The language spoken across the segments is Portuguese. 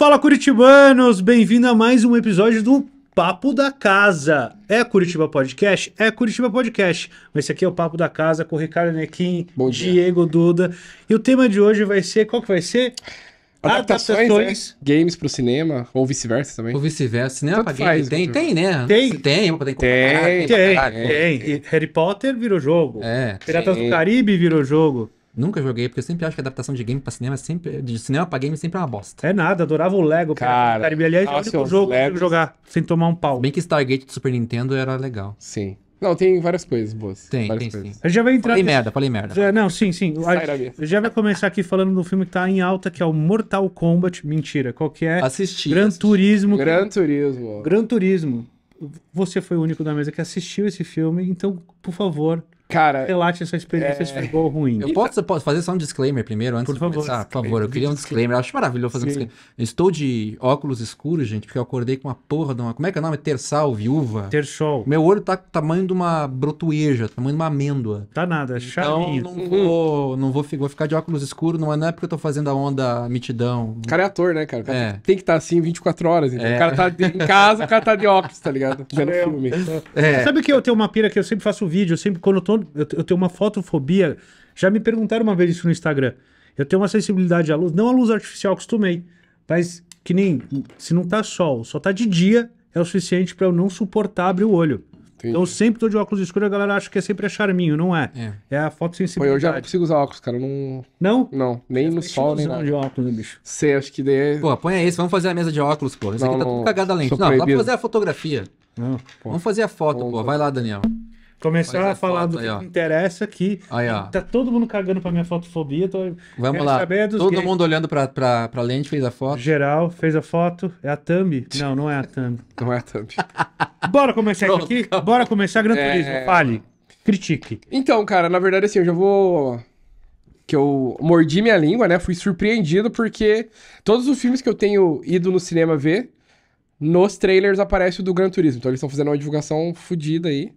Fala Curitibanos, bem-vindo a mais um episódio do Papo da Casa. É Curitiba Podcast? É Curitiba Podcast. Mas esse aqui é o Papo da Casa com o Ricardo Nequim, Diego Duda. E o tema de hoje vai ser, qual que vai ser? Adaptações, né? adaptações. Né? games pro cinema, ou vice-versa também. Ou vice-versa, cinema pra faz, game. Tem, tem, né? Tem. Né? Tem, tem, tem, tem, tem. Harry Potter virou jogo. É. Piratas do Caribe virou jogo. Nunca joguei, porque eu sempre acho que a adaptação de game pra cinema é sempre. De cinema pra game sempre é uma bosta. É nada, adorava o Lego, cara. cara. Aliás, eu o jogo Legos... jogar sem tomar um pau. Bem que Stargate do Super Nintendo era legal. Sim. Não, tem várias coisas boas. Tem, tem coisas. sim. A gente já vai entrar. Falei nesse... merda, falei merda. Já, não, sim, sim. A gente já vai começar aqui falando do filme que tá em alta, que é o Mortal Kombat. Mentira, qual que é? Assisti. Gran assisti. Turismo. Gran Turismo. Gran Turismo. Você foi o único da mesa que assistiu esse filme, então, por favor, Cara. Relate a sua experiência é... se ficou ruim. Eu posso, posso, fazer só um disclaimer primeiro, antes por de favor, começar? Por favor, eu queria um disclaimer. Eu acho maravilhoso fazer Sim. um disclaimer. estou de óculos escuros, gente, porque eu acordei com uma porra de uma. Como é que é o nome? Tersal, viúva? Tersol. Meu olho tá tamanho de uma brotueja, tamanho de uma amêndoa. Tá nada, é então, chavinho. Então, não vou, não vou, ficar de óculos escuros, é, não é, porque eu tô fazendo a onda mitidão. O cara é ator, né, cara? cara é. Tem que estar tá assim 24 horas. Então. É. O cara tá em casa, o cara tá de óculos, tá ligado? Vendo filme. É. Sabe que eu tenho uma pira que eu sempre faço vídeo, eu sempre, quando eu tô eu, eu tenho uma fotofobia. Já me perguntaram uma vez isso no Instagram. Eu tenho uma sensibilidade à luz, não à luz artificial, acostumei, mas que nem se não tá sol, só tá de dia, é o suficiente para eu não suportar abrir o olho. Entendi. Então eu sempre tô de óculos escuros, a galera acha que é sempre é charminho, não é? É, é a fotossensibilidade. Pô, eu já consigo usar óculos, cara, não... Não? Não, nem eu no sol, nem nada. de óculos, né, bicho? Sei, acho que daí... É- pô, põe isso, vamos fazer a mesa de óculos, pô. Isso aqui tá não, tudo cagado a lente. Não, dá pra fazer a fotografia. Não, vamos fazer a foto, vamos, pô. Vai lá, Daniel começar a, a falar foto, do aí, que interessa aqui. Aí, Tá todo mundo cagando pra minha fotofobia. Tô... Vamos lá. É todo gays. mundo olhando pra, pra, pra lente, fez a foto. Geral, fez a foto. É a thumb? Não, não é a thumb. não é a thumb. Bora começar Pronto, aqui? Calma. Bora começar Gran é. Turismo. É... Fale. Critique. Então, cara, na verdade, assim, eu já vou que eu mordi minha língua, né? Fui surpreendido porque todos os filmes que eu tenho ido no cinema ver, nos trailers aparece o do Gran Turismo. Então eles estão fazendo uma divulgação fodida aí.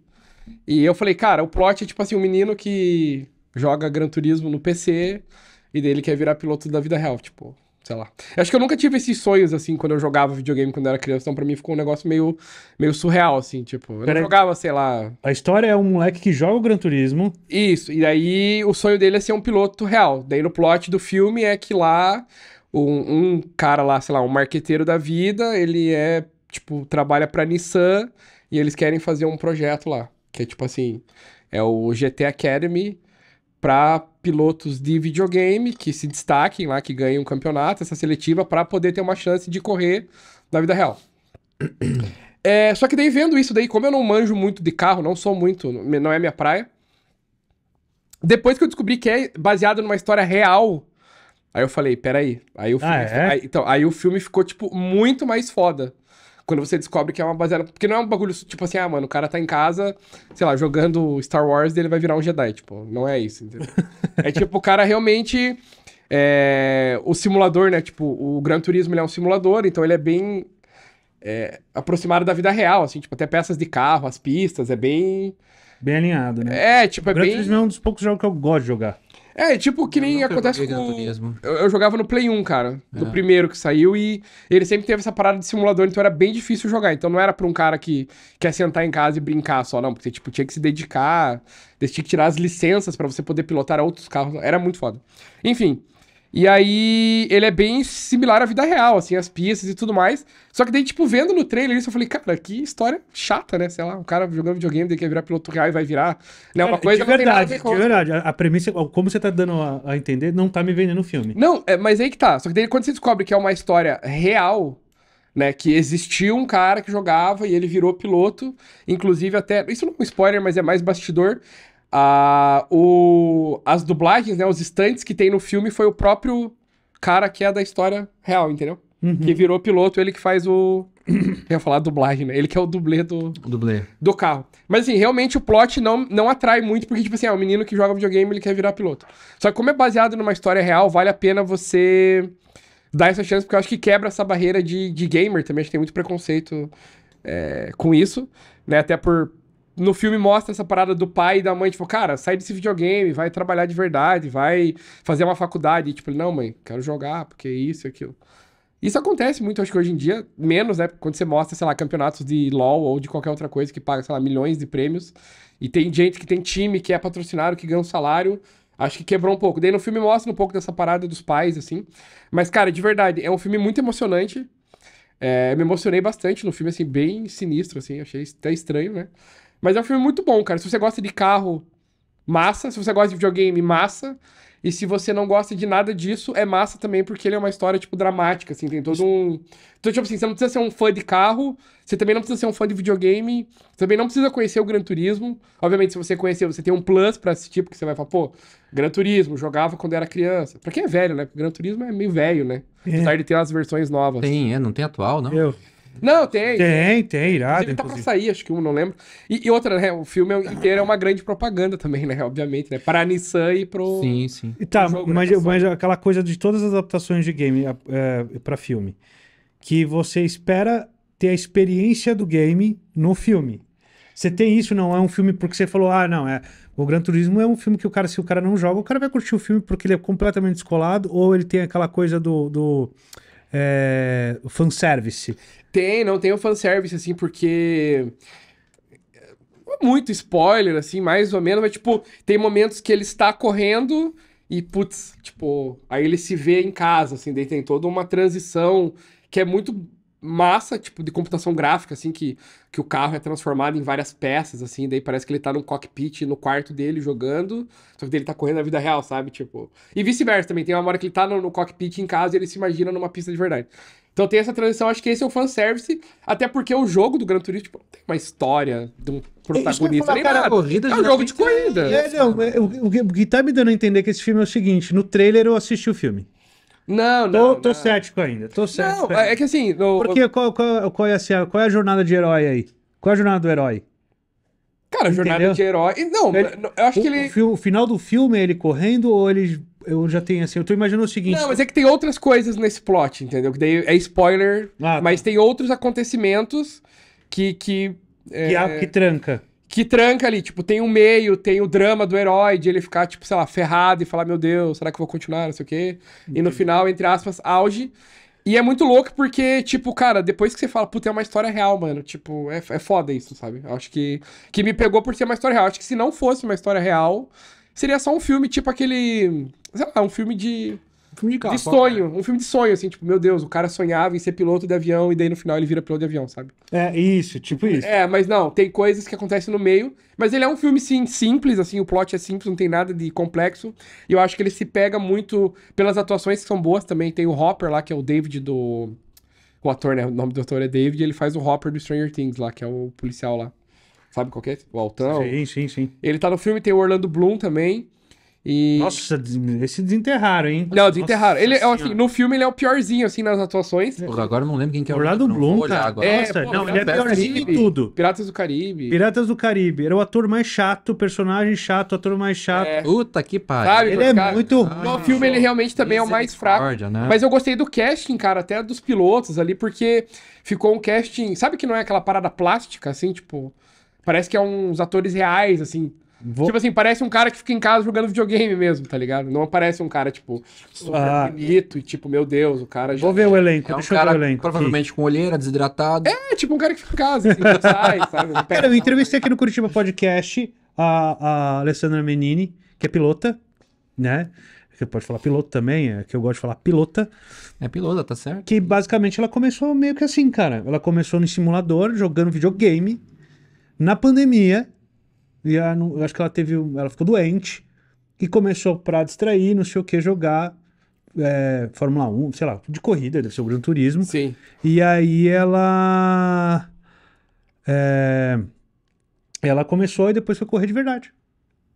E eu falei, cara, o plot é tipo assim, um menino que joga Gran Turismo no PC e dele quer virar piloto da vida real, tipo, sei lá. Eu acho que eu nunca tive esses sonhos, assim, quando eu jogava videogame quando eu era criança, então pra mim ficou um negócio meio, meio surreal, assim, tipo, eu Pera não jogava, sei lá... A história é um moleque que joga o Gran Turismo... Isso, e aí o sonho dele é ser um piloto real, daí no plot do filme é que lá... Um, um cara lá, sei lá, um marqueteiro da vida, ele é, tipo, trabalha pra Nissan e eles querem fazer um projeto lá que é tipo assim, é o GT Academy para pilotos de videogame que se destaquem lá, que ganhem um campeonato, essa seletiva, para poder ter uma chance de correr na vida real. É, só que daí vendo isso daí, como eu não manjo muito de carro, não sou muito, não é minha praia. Depois que eu descobri que é baseado numa história real, aí eu falei, peraí. Aí o ah, filme, ah, é? aí, então, aí o filme ficou, tipo, muito mais foda. Quando você descobre que é uma baseada. Porque não é um bagulho tipo assim, ah, mano, o cara tá em casa, sei lá, jogando Star Wars e ele vai virar um Jedi. Tipo, não é isso, entendeu? é tipo, o cara realmente. É, o simulador, né? Tipo, o Gran Turismo ele é um simulador, então ele é bem é, aproximado da vida real, assim, tipo, até peças de carro, as pistas, é bem. Bem alinhado, né? É, tipo, o é Gran bem. Turismo é um dos poucos jogos que eu gosto de jogar. É, tipo que nem acontece com... Eu, eu jogava no Play 1, cara, do é. primeiro que saiu, e ele sempre teve essa parada de simulador, então era bem difícil jogar. Então não era pra um cara que quer sentar em casa e brincar só, não, porque tipo, tinha que se dedicar, tinha que tirar as licenças pra você poder pilotar outros carros, era muito foda. Enfim, e aí ele é bem similar à vida real, assim, as pistas e tudo mais. Só que daí, tipo, vendo no trailer isso, eu falei, cara, que história chata, né? Sei lá, um cara jogando videogame, ele quer virar piloto real e vai virar. Né? Uma coisa de verdade, de verdade. A, a premissa, como você tá dando a, a, entender, não tá me vendendo o filme. Não, é, mas aí que tá. Só que daí quando você descobre que é uma história real, né? Que existia um cara que jogava e ele virou piloto, inclusive até. Isso não é um spoiler, mas é mais bastidor o, as dublagens, né, os estantes que tem no filme foi o próprio cara que é da história real, entendeu? Uhum. Que virou piloto, ele que faz o. Eu ia falar dublagem, né? Ele que é o dublê do. O dublê. Do carro. Mas assim, realmente o plot não, não atrai muito, porque, tipo assim, é ah, um menino que joga videogame ele quer virar piloto. Só que como é baseado numa história real, vale a pena você dar essa chance, porque eu acho que quebra essa barreira de, de gamer também. Acho que tem muito preconceito é, com isso, né? Até por, no filme mostra essa parada do pai e da mãe, tipo, cara, sai desse videogame, vai trabalhar de verdade, vai fazer uma faculdade. E, tipo, não, mãe, quero jogar, porque é isso e aquilo. Isso acontece muito, acho que hoje em dia, menos, né? Quando você mostra, sei lá, campeonatos de LOL ou de qualquer outra coisa que paga, sei lá, milhões de prêmios. E tem gente que tem time que é patrocinado, que ganha um salário. Acho que quebrou um pouco. Daí no filme mostra um pouco dessa parada dos pais, assim. Mas, cara, de verdade, é um filme muito emocionante. É, me emocionei bastante no filme, assim, bem sinistro, assim. Achei até estranho, né? Mas é um filme muito bom, cara. Se você gosta de carro, massa. Se você gosta de videogame, massa. E se você não gosta de nada disso, é massa também, porque ele é uma história, tipo, dramática, assim, tem todo um. Então, tipo assim, você não precisa ser um fã de carro, você também não precisa ser um fã de videogame, você também não precisa conhecer o Gran Turismo. Obviamente, se você conhecer, você tem um plus pra assistir, porque você vai falar, pô, Gran Turismo, jogava quando era criança. Pra quem é velho, né? Gran Turismo é meio velho, né? É. Apesar de ter as versões novas. Tem, é, não tem atual, não. Eu. Não, tem. Tem, tem, irado. Ele tá inclusive. pra sair, acho que um, não lembro. E, e outra, né? O filme é inteiro é uma grande propaganda também, né? Obviamente, né? Para a Nissan e pro. Sim, sim. E tá, jogo, mas, né? mas aquela coisa de todas as adaptações de game é, é para filme. Que você espera ter a experiência do game no filme. Você tem isso, não é um filme porque você falou, ah, não, é. O Gran Turismo é um filme que o cara, se o cara não joga, o cara vai curtir o filme porque ele é completamente descolado, ou ele tem aquela coisa do, do é, fanservice? Tem, não tem o fanservice, assim, porque. É, é muito spoiler, assim, mais ou menos, mas, tipo, tem momentos que ele está correndo e, putz, tipo, aí ele se vê em casa, assim, daí tem toda uma transição que é muito massa, tipo, de computação gráfica, assim, que, que o carro é transformado em várias peças, assim, daí parece que ele tá num cockpit no quarto dele jogando, só que daí ele tá correndo na vida real, sabe? Tipo. E vice-versa também, tem uma hora que ele tá no, no cockpit em casa e ele se imagina numa pista de verdade. Então tem essa transição, acho que esse é o fanservice, até porque o jogo do Gran Turismo tipo, tem uma história de um é, protagonista falar, nem cara, nada. Corrida, é um jogo de é corrida. É, não, é, o, o, o que tá me dando a entender que esse filme é o seguinte, no trailer eu assisti o filme. Não, não. Tô, tô não. cético ainda, tô cético. Não, é, é que assim. No, Porque qual, qual, qual, é, assim, qual é a jornada de herói aí? Qual é a jornada do herói? Cara, a jornada Entendeu? de herói. Não, ele, eu acho o, que ele. O, final do filme é ele correndo ou ele. Eu já tenho assim, eu tô imaginando o seguinte. Não, mas é que tem outras coisas nesse plot, entendeu? Que daí é spoiler, ah, tá. mas tem outros acontecimentos que. Que, é... que, que tranca que tranca ali, tipo, tem o um meio, tem o drama do herói, de ele ficar, tipo, sei lá, ferrado e falar, meu Deus, será que eu vou continuar, não sei o quê. Entendi. E no final, entre aspas, auge. E é muito louco porque, tipo, cara, depois que você fala, puta, é uma história real, mano. Tipo, é, é foda isso, sabe? Eu acho que. Que me pegou por ser uma história real. Eu acho que se não fosse uma história real, seria só um filme, tipo aquele. Sei lá, um filme de filme de carro. De é? sonho. Um filme de sonho, assim, tipo, meu Deus, o cara sonhava em ser piloto de avião e daí no final ele vira piloto de avião, sabe? É, isso, tipo isso. É, mas não, tem coisas que acontecem no meio. Mas ele é um filme, sim, simples, assim, o plot é simples, não tem nada de complexo. E eu acho que ele se pega muito pelas atuações que são boas também. Tem o Hopper lá, que é o David do. O ator, né? O nome do ator é David, ele faz o Hopper do Stranger Things lá, que é o policial lá. Sabe qual que é? O Altão. Sim, sim, sim. Ele tá no filme, tem o Orlando Bloom também. E... Nossa, esse desenterraram, hein? Não, desenterraram. ele, é, assim, no filme ele é o piorzinho, assim, nas atuações. agora eu não lembro quem que é o... Orlando Bloom, cara. Tá- agora. É, Nossa, pô, não, ele é piorzinho em tudo. Piratas do Caribe. Piratas do Caribe. Era o ator mais chato, personagem chato, ator mais chato. É. Puta que pariu. Sabe, ele é muito No ah, filme ele realmente também é o é mais fraco. Né? Mas eu gostei do casting, cara, até dos pilotos ali, porque ficou um casting... Sabe que não é aquela parada plástica, assim, tipo... Parece que é uns atores reais, assim, Vou... Tipo assim, parece um cara que fica em casa jogando videogame mesmo, tá ligado? Não aparece um cara, tipo, super ah. bonito e tipo, meu Deus, o cara já... Vou ver o elenco, é um deixa eu ver o elenco. Provavelmente aqui. com olheira, desidratado. É, tipo um cara que fica em casa, assim, sai, sabe? cara, eu entrevistei aqui no Curitiba Podcast a, a Alessandra Menini, que é pilota, né? que pode falar piloto também, é que eu gosto de falar pilota. É pilota, tá certo? Que basicamente ela começou meio que assim, cara. Ela começou no simulador, jogando videogame, na pandemia, e ela não, eu acho que ela teve. Ela ficou doente e começou pra distrair, não sei o que, jogar é, Fórmula 1, sei lá, de corrida, deve ser o Gran Turismo. Sim. E aí ela. É, ela começou e depois foi correr de verdade.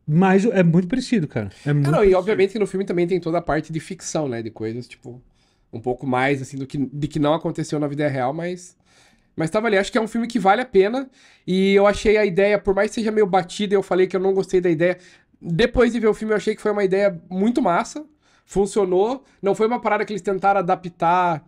Mas é muito parecido, cara. É muito não, e obviamente que no filme também tem toda a parte de ficção, né? De coisas, tipo, um pouco mais, assim, do que, de que não aconteceu na vida real, mas mas tava ali, acho que é um filme que vale a pena. E eu achei a ideia, por mais que seja meio batida, eu falei que eu não gostei da ideia. Depois de ver o filme, eu achei que foi uma ideia muito massa. Funcionou. Não foi uma parada que eles tentaram adaptar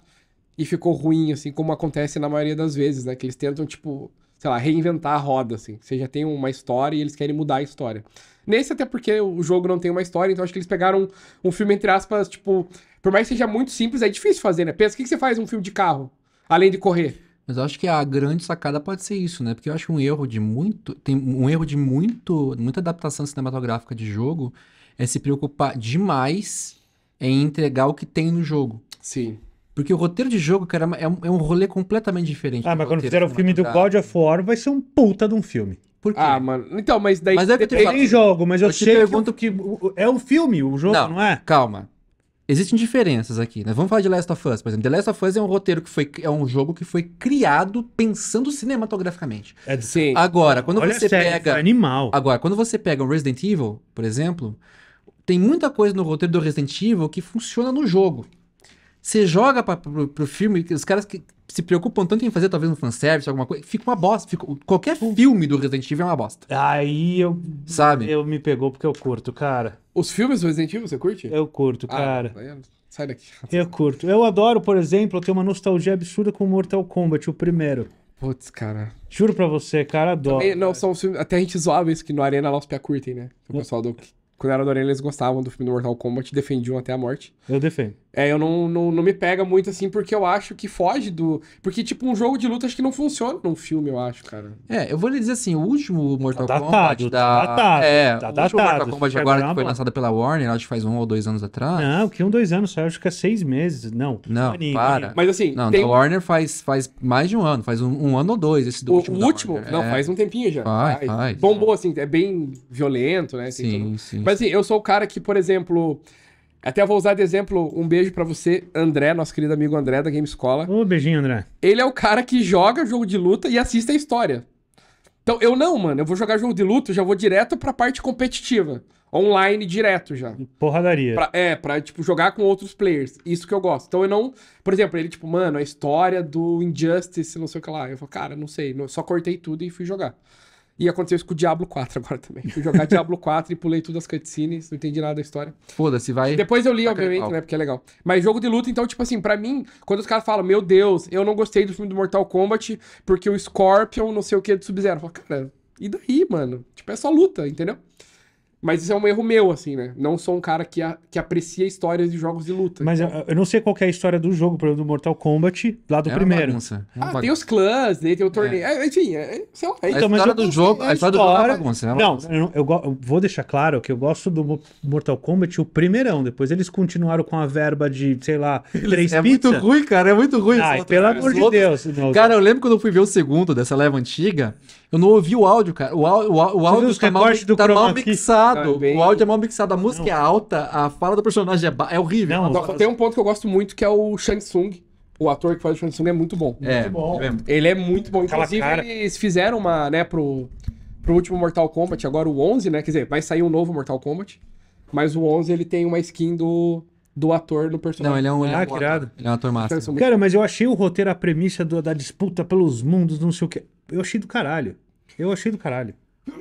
e ficou ruim, assim, como acontece na maioria das vezes, né? Que eles tentam, tipo, sei lá, reinventar a roda, assim. Você já tem uma história e eles querem mudar a história. Nesse, até porque o jogo não tem uma história, então acho que eles pegaram um, um filme, entre aspas, tipo, por mais que seja muito simples, é difícil fazer, né? Pensa, o que, que você faz um filme de carro, além de correr? Mas eu acho que a grande sacada pode ser isso, né? Porque eu acho um erro de muito. Tem um erro de muito, muita adaptação cinematográfica de jogo é se preocupar demais em entregar o que tem no jogo. Sim. Porque o roteiro de jogo, cara, é, é um, é um rolê completamente diferente. Ah, mas quando fizeram o filme do God of War, vai ser um puta de um filme. Por quê? Ah, mano. Então, mas daí. Mas é que eu te... Tem jogo, mas eu, eu sei te pergunto... que, que é um filme, o jogo, não, não é? Calma existem diferenças aqui, né? Vamos falar de Last of Us, por exemplo. The Last of Us é um roteiro que foi é um jogo que foi criado pensando cinematograficamente. É de... ser. Agora, quando Olha você sério, pega animal. Agora, quando você pega um Resident Evil, por exemplo, tem muita coisa no roteiro do Resident Evil que funciona no jogo. Você joga pra, pro, pro filme, os caras que se preocupam tanto em fazer talvez um fanservice, alguma coisa, fica uma bosta. Fica, qualquer filme do Resident Evil é uma bosta. Aí eu. Sabe? Eu me pegou porque eu curto, cara. Os filmes do Resident Evil, você curte? Eu curto, ah, cara. Sai daqui. Eu curto. Eu adoro, por exemplo, eu tenho uma nostalgia absurda com Mortal Kombat, o primeiro. Putz, cara. Juro pra você, cara, adoro. Também, não, cara. são filmes. Até a gente zoava isso que no Arena lá os pia curtem, né? O pessoal do. Quando era do Arena, eles gostavam do filme do Mortal Kombat, defendiam até a morte. Eu defendo. É, eu não, não, não me pega muito assim, porque eu acho que foge do. Porque, tipo, um jogo de luta acho que não funciona num filme, eu acho, cara. É, eu vou lhe dizer assim: o último Mortal tá Kombat. Datado, da... Tá é, tá o datado, Mortal Kombat é agora que foi lançado pela Warner, acho que faz um ou dois anos atrás. Não, que um, dois anos, só acho que é seis meses. Não, não, para. Mas assim. Não, tem... a Warner faz, faz mais de um ano, faz um, um ano ou dois esse do o, último. O último? Não, é. faz um tempinho já. Faz, faz, faz. Bombou, assim, é bem violento, né? Assim, sim, sim. Mas assim, eu sou o cara que, por exemplo, até vou usar de exemplo um beijo para você, André, nosso querido amigo André da Game Escola. Ô, beijinho, André. Ele é o cara que joga jogo de luta e assiste a história. Então, eu não, mano. Eu vou jogar jogo de luta, já vou direto pra parte competitiva. Online, direto já. Porradaria. Pra, é, pra, tipo, jogar com outros players. Isso que eu gosto. Então, eu não... Por exemplo, ele, tipo, mano, a história do Injustice, não sei o que lá. Eu falo, cara, não sei. Só cortei tudo e fui jogar. E aconteceu isso com o Diablo 4 agora também. Fui jogar Diablo 4 e pulei todas as cutscenes, não entendi nada da história. Foda-se, vai. Depois eu li, tá obviamente, legal. né? Porque é legal. Mas jogo de luta, então, tipo assim, para mim, quando os caras falam, meu Deus, eu não gostei do filme do Mortal Kombat porque o Scorpion não sei o que é do Sub-Zero. Eu falo, cara, e daí, mano? Tipo, é só luta, entendeu? Mas isso é um erro meu, assim, né? Não sou um cara que, a, que aprecia histórias de jogos de luta. Mas então. eu, eu, não sei qual é a história do jogo, por exemplo, do Mortal Kombat, lá do é primeiro. Bagunça, é ah, bagunça. tem os clãs, né? tem o é. torneio. É. enfim, é, é sei lá. É então, a história do jogo, a história, do jogo é bagunça. É não, bagunça. Eu, eu, vou deixar claro que eu gosto do Mortal Kombat, o primeirão. Depois eles continuaram com a verba de, sei lá, três É pizza. muito ruim, cara, é muito ruim. Ai, pelo amor de Deus. Outros... Cara, eu lembro quando eu fui ver o segundo dessa leva antiga. Eu não ouvi o áudio, cara. O, áudio, o áudio tá, mal, tá mal, mixado. Tá o áudio é mal mixado. A música não. é alta, a fala do personagem é, é horrível. Não, Tem assim. um ponto que eu gosto muito que é o Shang Tsung. O ator que faz o Shang Tsung é muito bom. É, muito bom. É ele é muito bom. Aquela Inclusive, cara... eles fizeram uma, né, pro, pro último Mortal Kombat, agora o 11, né? Quer dizer, vai sair um novo Mortal Kombat. Mas o 11, ele tem uma skin do, do ator no personagem. Não, ele é um, ele é ah, um ator. Ele é um ator massa. Cara, mas eu achei o roteiro, a premissa do, da disputa pelos mundos, não sei o que. Eu achei do caralho. Eu achei do caralho.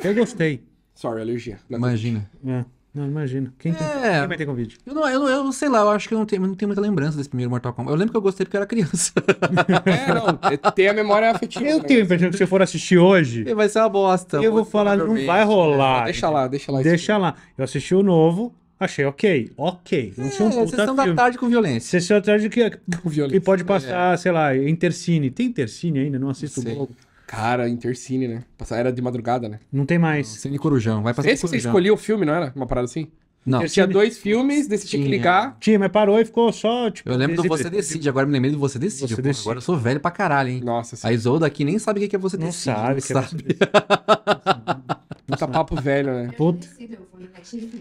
Eu gostei. Sorry, alergia. É imagina. É. Não, imagina. Quem, tem... É. Quem vai ter convite? Eu não, eu não, eu não sei lá, eu acho que eu não tenho, não tenho muita lembrança desse primeiro Mortal Kombat. Eu lembro que eu gostei porque eu era criança. é, não, tem a memória afetiva. Eu né? tenho a impressão que se eu for assistir hoje. Vai ser uma bosta. Eu vou falar, não vai rolar. É, deixa lá, deixa lá. Deixa lá. Eu assisti o novo, Achei ok, ok. Não tinha é, um puta sessão da tarde com violência. Sessão da tarde que, é com violência. E pode né? passar, sei lá, Intercine. Tem Intercine ainda? Não assisto não Globo. Cara, Intercine, né? Passar era de madrugada, né? Não tem mais. Cine Corujão, vai passar Esse que você escolheu o filme, não era? Uma parada assim? Não. Tinha dois filmes, decidi tinha. clicar. Tinha, mas parou e ficou só, tipo... Eu lembro do Você Decide, agora me lembrei do Você Decide. Você Pô, decide. Agora eu sou velho pra caralho, hein? Nossa senhora. A Isolda aqui nem sabe o que é Você não Decide. Sabe, não sabe, que é Puta papo velho, né? Puta.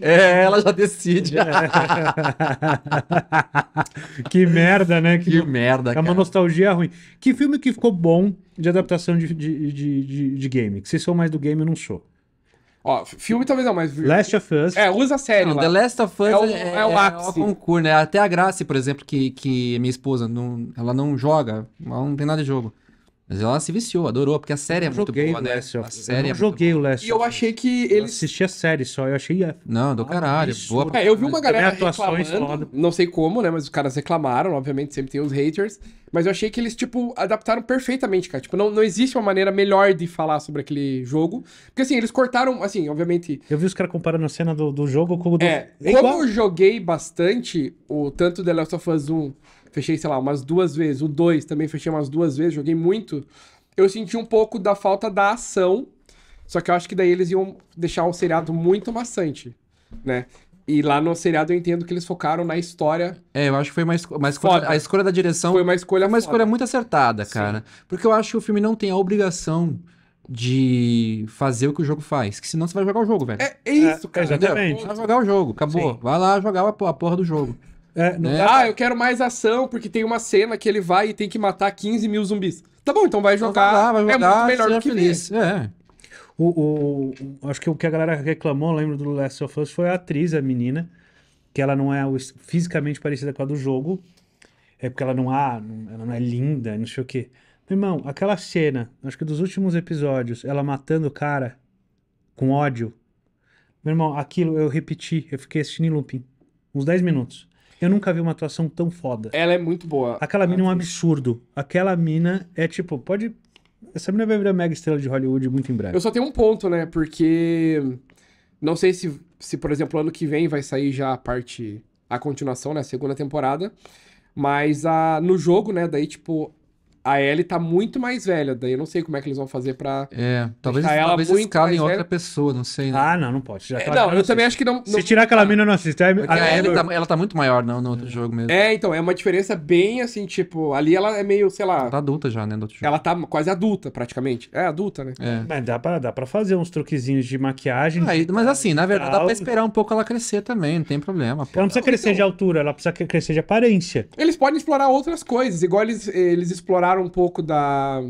É, ela já decide. É. que merda, né? Que, que merda, É uma cara. nostalgia ruim. Que filme que ficou bom de adaptação de, de, de, de, de game? Que vocês são mais do game, eu não sou. Ó, filme talvez não, é mas. Last of Us. É, usa a série. Não, lá. The Last of Us é o, é, é, é o ápice. É o concurso, né? Até a Grace, por exemplo, que, que minha esposa, não, ela não joga, ela não tem nada de jogo. Mas ela se viciou, adorou, porque a série é muito boa, né? Last of... A série eu é joguei o Last E eu achei que eles... Eu assisti a série só, eu achei... É, não, do caralho, absurdo. boa. É, eu vi uma galera reclamando, não sei como, né? Mas os caras reclamaram, obviamente sempre tem os haters. Mas eu achei que eles, tipo, adaptaram perfeitamente, cara. Tipo, não, não existe uma maneira melhor de falar sobre aquele jogo. Porque, assim, eles cortaram, assim, obviamente... Eu vi os caras comparando a cena do, do jogo com o do... É, é como eu joguei bastante, o tanto The Last of Us 1 fechei, sei lá, umas duas vezes. O 2 também fechei umas duas vezes, joguei muito. Eu senti um pouco da falta da ação, só que eu acho que daí eles iam deixar o seriado muito maçante, né? E lá no seriado eu entendo que eles focaram na história. É, eu acho que foi uma, esco uma escolha. A escolha da direção. Foi uma escolha. Uma foda. escolha muito acertada, cara. Sim. Porque eu acho que o filme não tem a obrigação de fazer o que o jogo faz. Que senão você vai jogar o jogo, velho. É, isso, é, cara. exatamente. Vai jogar o jogo, acabou. Sim. Vai lá jogar a porra do jogo. É, né? Ah, eu quero mais ação, porque tem uma cena que ele vai e tem que matar 15 mil zumbis. Tá bom, então vai então jogar. Então, vai, vai é jogar é muito melhor do é que feliz. É. O, o, o, acho que o que a galera reclamou, lembro do Last of Us, foi a atriz, a menina, que ela não é fisicamente parecida com a do jogo. É porque ela não, ela não é linda, não sei o quê. Meu irmão, aquela cena, acho que dos últimos episódios, ela matando o cara com ódio. Meu irmão, aquilo eu repeti, eu fiquei assistindo em looping. Uns 10 minutos. Eu nunca vi uma atuação tão foda. Ela é muito boa. Aquela mina é um é absurdo. Aquela mina é tipo, pode. Essa mina vai virar mega estrela de Hollywood muito em breve. Eu só tenho um ponto, né? Porque. Não sei se, se, por exemplo, ano que vem vai sair já a parte. A continuação, né? A segunda temporada. Mas a, no jogo, né? Daí, tipo, a Ellie tá muito mais velha, daí eu não sei como é que eles vão fazer pra. É, talvez, ela talvez muito em outra pessoa, não sei. Né? Ah, não, não pode. É, tá não, eu também acho que não, não, Se tirar aquela mina, não assiste É, é a, a é Ellie tá, ela tá muito maior não, no outro é. jogo mesmo. É, então, é uma diferença bem assim, tipo, ali ela é meio, sei lá. Ela tá adulta já, né? No outro jogo. Ela tá quase adulta, praticamente. É adulta, né? É. Mas dá pra, dá pra fazer uns truquezinhos de maquiagem. Ah, de... mas assim, na verdade, dá pra esperar um pouco ela crescer também, não tem problema. Pô. Ela não precisa crescer então... de altura, ela precisa crescer de aparência. Eles podem explorar outras coisas, igual eles, eles exploraram um pouco da,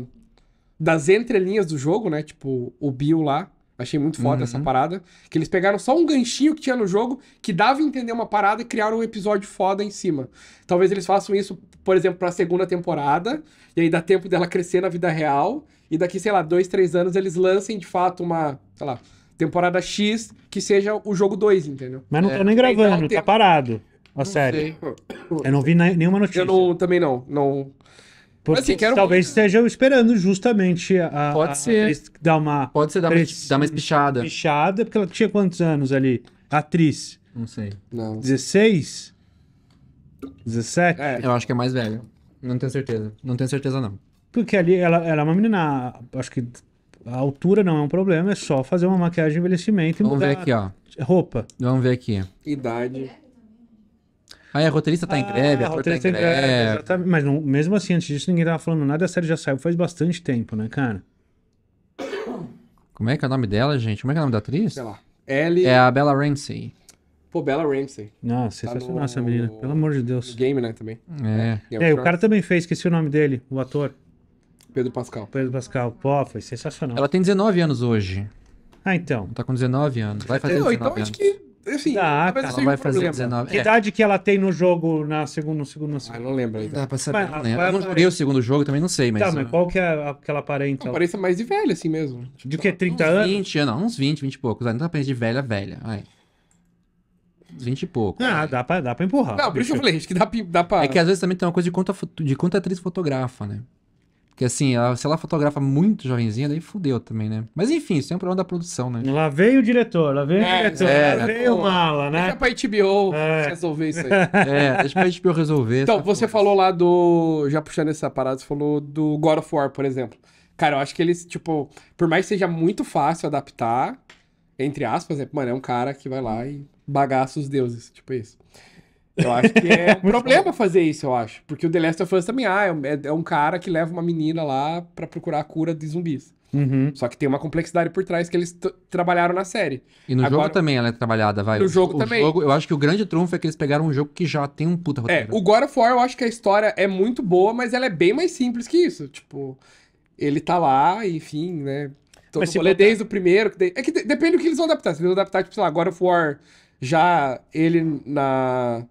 das entrelinhas do jogo, né? Tipo, o Bill lá. Achei muito foda uhum. essa parada. Que eles pegaram só um ganchinho que tinha no jogo que dava a entender uma parada e criaram um episódio foda em cima. Talvez eles façam isso, por exemplo, pra segunda temporada. E aí dá tempo dela crescer na vida real. E daqui, sei lá, dois, três anos eles lancem de fato uma, sei lá, temporada X que seja o jogo 2, entendeu? Mas não é, tá nem gravando, tá parado. A série. Eu não vi nenhuma notícia. Eu não, também não. Não porque assim, quero... talvez estejam esperando justamente a. Pode ser. A dar uma. Pode ser dar, uma, mais, dar mais pichada. Pichada, porque ela tinha quantos anos ali? Atriz. Não sei. Não. 16? 17? É, eu acho que é mais velha. Não tenho certeza. Não tenho certeza, não. Porque ali ela, ela é uma menina. Acho que a altura não é um problema, é só fazer uma maquiagem de envelhecimento e Vamos mudar ver aqui, ó. roupa. Vamos ver aqui. Idade. Aí a roteirista tá em ah, greve, ah, a, tá roteirista tá em greve. É, exatamente. Mas não, mesmo assim, antes disso ninguém tava falando nada, a série já saiu faz bastante tempo, né, cara? Como é que é o nome dela, gente? Como é que é o nome da atriz? Sei lá. Ellie... É a Bella Ramsey. Pô, Bella Ramsey. Nossa, tá sensacional essa menina. Pelo amor de Deus. Game, né, também. É. É, é o cara também fez, esqueci o nome dele, o ator. Pedro Pascal. Pedro Pascal. Pô, foi sensacional. Ela tem 19 anos hoje. Ah, então. Tá com 19 anos. Vai fazer 19 então, anos. Então acho que Assim, Dá, ah, cara, ela vai fazer problema. 19. Que é. idade que ela tem no jogo na segunda, no segundo, no segundo? Ah, não lembro ainda. Dá pra saber, mas, não lembro. Eu não joguei o segundo jogo, também não sei, mas... Tá, mas qual que é aquela aparenta? Não, aparência mais de velha, assim mesmo. De que, 30 uns anos? 20 anos, é, uns 20, 20 e poucos. Não dá pra de velha, velha, vai. 20 e pouco. Ah, dá pra, dá pra empurrar. Não, por isso eu falei, acho que dá, dá pra... É que às vezes também tem uma coisa de conta, de quanto atriz fotografa, né? Porque assim, ela, se ela fotografa muito jovenzinha, daí fudeu também, né? Mas enfim, isso é um problema da produção, né? Lá veio o diretor, lá veio é, o diretor, é, lá né? veio o mala, né? Deixa pra HBO é. resolver isso aí. É, deixa pra HBO resolver. Então, você coisa. falou lá do. Já puxando essa parada, você falou do God of War, por exemplo. Cara, eu acho que eles, tipo, por mais que seja muito fácil adaptar, entre aspas, né? Mano, é um cara que vai lá e bagaça os deuses, tipo isso. Eu acho que é um problema fazer isso, eu acho. Porque o The Last of Us também, ah, é, é, é um cara que leva uma menina lá para procurar a cura de zumbis. Uhum. Só que tem uma complexidade por trás que eles trabalharam na série. E no Agora, jogo também ela é trabalhada, vai. No o, jogo o também. Jogo, eu acho que o grande trunfo é que eles pegaram um jogo que já tem um puta é, roteiro. É, o God of War eu acho que a história é muito boa, mas ela é bem mais simples que isso. Tipo, ele tá lá, enfim, né? Todo mas se botar... desde o primeiro. É que depende do que eles vão adaptar. Se eles vão adaptar, tipo, sei lá, God of War já ele na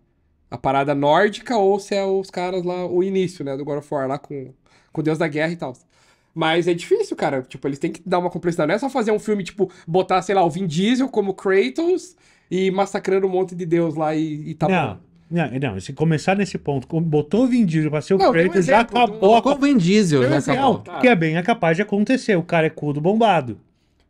a parada nórdica ou se é os caras lá, o início, né, do God of War, lá com, com o Deus da Guerra e tal. Mas é difícil, cara. Tipo, eles têm que dar uma complexidade. Não é só fazer um filme, tipo, botar, sei lá, o Vin Diesel como Kratos e massacrando um monte de Deus lá e, e tá não. bom. Não, não, se começar nesse ponto, botou o Vin Diesel pra ser o não, Kratos, já acabou. Com o Vin Diesel, já é, acabou. Tá. Que é bem é capaz de acontecer, o cara é cudo bombado.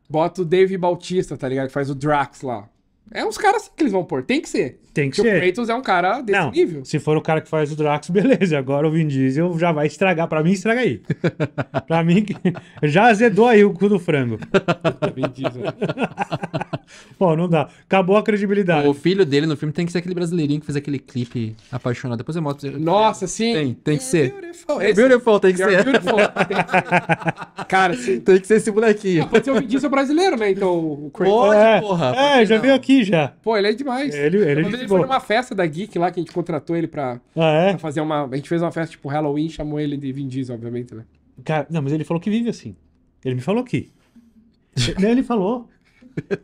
Bota o Dave Bautista, tá ligado? Que faz o Drax lá. É uns caras assim que eles vão pôr. Tem que ser. Tem que Porque ser. o Kratos é um cara desse não, nível. Se for o cara que faz o Drax, beleza. Agora o Vin Diesel já vai estragar. Pra mim, estraga aí. pra mim, já azedou aí o cu do frango. Vin Diesel. Pô, não dá. Acabou a credibilidade. O filho dele no filme tem que ser aquele brasileirinho que fez aquele clipe apaixonado. Depois eu mostro Nossa, sim. Tem, tem que ser. É beautiful. É beautiful, tem que ser. Beautiful. tem que ser. cara, sim. tem que ser esse bonequinho. Ah, pode ser o Vin Diesel brasileiro, né? Então, o Kratos. Pode, é. porra. É, já veio aqui aqui já. Pô, ele é demais. Ele, ele, é ele foi numa festa da Geek lá que a gente contratou ele pra, ah, é? pra fazer uma. A gente fez uma festa tipo Halloween, chamou ele de Vin Diesel, obviamente, né? Cara, não, mas ele falou que vive assim. Ele me falou que. ele falou.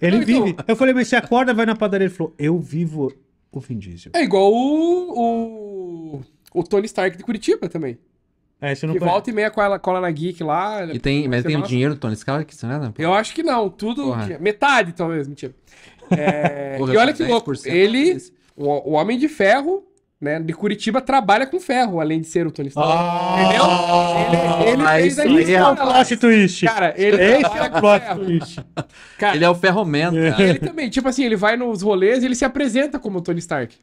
Ele não, então, vive. Então... Eu falei, mas você acorda, vai na padaria. Ele falou, eu vivo o Vin Diesel. É igual o. o, o Tony Stark de Curitiba também. É, você não que volta e meia cola, cola na Geek lá. E tem, mas tem o dinheiro do Tony Stark, é Eu acho que não. Tudo. Porra. Metade, talvez, mentira. É... e olha que louco, ele, o, o Homem de Ferro, né, de Curitiba trabalha com ferro, além de ser o Tony Stark. Oh, Entendeu? Ele, ele fez a lista é twist. Cara, ele é o twist. Cara, ele é o ferromento Ele também, tipo assim, ele vai nos rolês e ele se apresenta como o Tony Stark.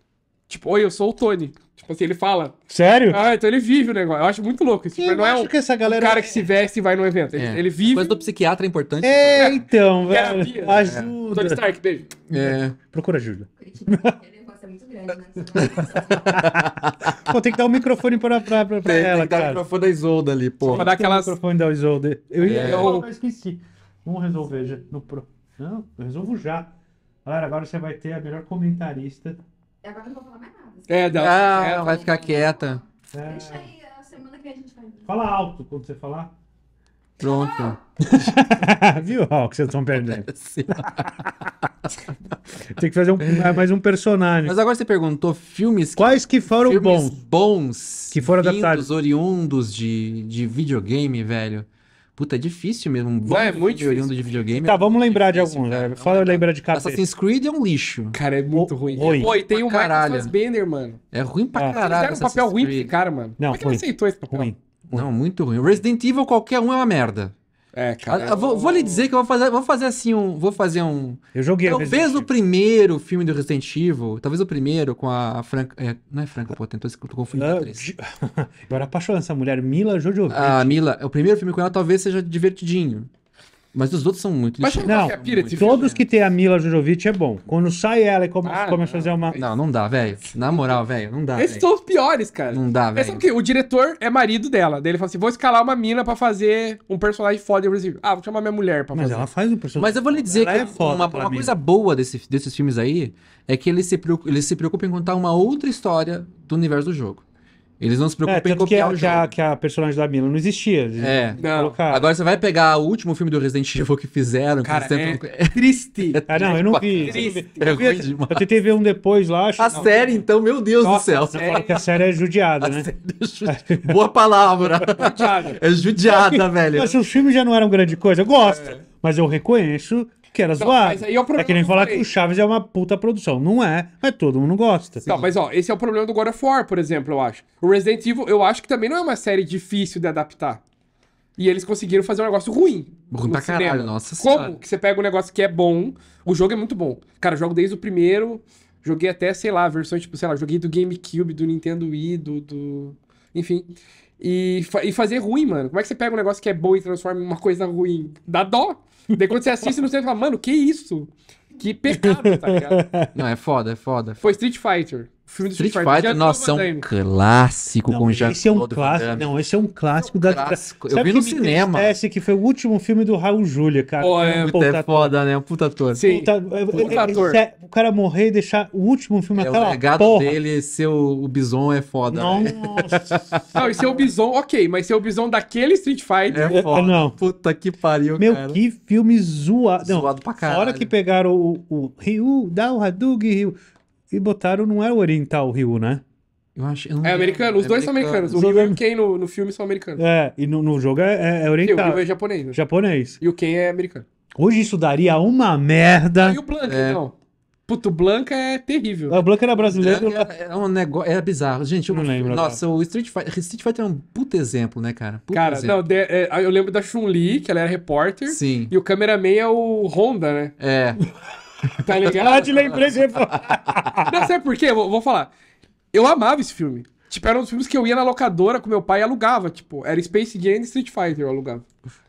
Tipo, oi, eu sou o Tony. Tipo assim, ele fala. Sério? Ah, então ele vive o negócio. Eu acho muito louco. Tipo, eu não é um, que essa galera... um cara que se veste e vai no evento. Ele, é. ele vive. A coisa do psiquiatra é importante. É, é. então, é. velho. Terapia. Ajuda. É. Tony Stark, beijo. É. Procura ajuda. Tipo, é muito grande, né? Assim. pô, tem que dar o um microfone pra, pra, pra, tem, ela, tem que cara. dar o microfone da Isolda ali, pô. Tem pra dar aquelas... o microfone da Isolda. Eu, ia... é, eu... eu esqueci. Vamos resolver já. No pro... Não, eu resolvo já. Galera, agora você vai ter a melhor comentarista Agora não vou falar mais nada. É, dá, ah, ela vai ficar quieta. É. Deixa aí, a semana que a gente vai. Fala alto quando você falar. Pronto. Ah! Viu, ó, que vocês estão perdendo. Tem que fazer um, é mais um personagem. Mas agora você perguntou filmes... Quais que foram bons? bons. Que foram adaptados. oriundos de, de videogame, velho. Puta, é difícil mesmo. vai é muito difícil. de videogame. Tá, é vamos lembrar de alguns. velho Só eu lembrar de cada Assassin's Creed é um lixo. Cara, é muito ruim. ruim. Pô, e tem o Michael Fassbender, mano. É ruim pra é. caralho. Eles deram um papel ruim pra esse cara, mano. Não, Como é que ele aceitou esse papel? Ruim. Não, muito ruim. Resident Evil, qualquer um é uma merda. É, cara. Eu... Ah, vou, vou, lhe dizer que eu vou fazer, vou fazer assim um. Vou fazer um. Eu joguei Talvez o primeiro filme do Resident Evil, talvez o primeiro com a Franca. É, não é Franca Potente, tô confundindo com Eu era apaixonado essa mulher, Mila Jojovic. Ah, Mila, o primeiro filme com ela talvez seja divertidinho. Mas os outros são muito Mas lixados. não, Pirate, todos que tem a Mila Jovovich é bom. Quando sai ela e ah, começa a fazer uma... Não, não dá, velho. Na moral, velho, não dá, Esses véio. são os piores, cara. Não dá, velho. É o diretor é marido dela. Daí ele fala assim, vou escalar uma mina pra fazer um personagem foda Brasil. Ah, vou chamar minha mulher pra Mas fazer. Mas ela faz um personagem... Mas eu vou lhe dizer ela que é foda, uma, uma coisa boa desse, desses filmes aí é que eles se, preocupam, eles se preocupam em contar uma outra história do universo do jogo. Eles não se preocupam é, em copiar que, é o jogo. Que a, que a personagem da Mila não existia. É. Não. Agora você vai pegar o último filme do Resident Evil que fizeram. Cara, que é, sempre... é triste. ah, não, eu não vi. Triste. Eu, vi. É eu, eu, tentei ver um depois lá. Acho... A não, série, então, meu Deus Nossa, do céu. Você fala que a série é judiada, né? Série... É Boa palavra. é judiada, velho. Mas os filmes já não eram grande coisa. Eu gosto, mas eu reconheço que era então, zoado. Aí é, o problema é que nem falar que o Chaves é uma puta produção. Não é, mas todo mundo gosta. Não, mas ó, esse é o problema do God of War, por exemplo, eu acho. O Resident Evil, eu acho que também não é uma série difícil de adaptar. E eles conseguiram fazer um negócio ruim. Ruim pra cinema. caralho, nossa Como senhora. Como que você pega um negócio que é bom? O jogo é muito bom. Cara, eu jogo desde o primeiro. Joguei até, sei lá, versões, tipo, sei lá, joguei do GameCube, do Nintendo Wii, do. do... Enfim. E, fa e fazer ruim, mano. Como é que você pega um negócio que é bom e transforma em uma coisa ruim? Dá dó. Daí quando você assiste, não você fala, mano, que isso? Que pecado, tá ligado? Não, é foda, é foda. Foi Street Fighter filme do Street, Street Fighter, nossa, é um clássico não, com Jean Esse é um clássico, não, esse é um clássico é um da clássico. Eu vi no cinema. Esse que foi o último filme do Raul Júlia, cara. Oh, é, puta é foda, né? Um puta ator. Sim. Puta, puta ator. É, o cara morrer e deixar o último filme é, até o legado porra. dele ser o, o Bison é foda. Né? Nossa. não, e ser o Bison, OK, mas ser o Bison daquele Street Fighter é foda. Ah, não. Puta que pariu, Meu, cara. Meu, que filme zoado. Não, zoado pra caralho. Fora que pegaram o, o Ryu, dá o Ryu e botaram, não é o oriental o né? Eu acho, eu é americano, os é dois americano. são americanos. O Ryu e o Ken no, no filme são americanos. É, e no, no jogo é, é, oriental. É Sim, o Ryu é japonês. Né? Japonês. E o Ken é americano. Hoje isso daria uma merda. Ah, e o Blanca, é. então? Puto, Blanca é terrível. Ah, o Blanca era brasileiro. É, é um negócio. É bizarro. Gente, eu não lembro. Nossa, o Street Fighter. Street Fighter é um puta exemplo, né, cara? cara, exemplo. não, de, é, eu lembro da Chun-Li, que ela era repórter. Sim. E o cameraman é o Honda, né? É. Tá ligado? Ah, lembrei Não, sei por quê? vou, vou falar. Eu amava esse filme. Tipo, era um dos filmes que eu ia na locadora com meu pai e alugava. Tipo, era Space Jam e Street Fighter eu alugava.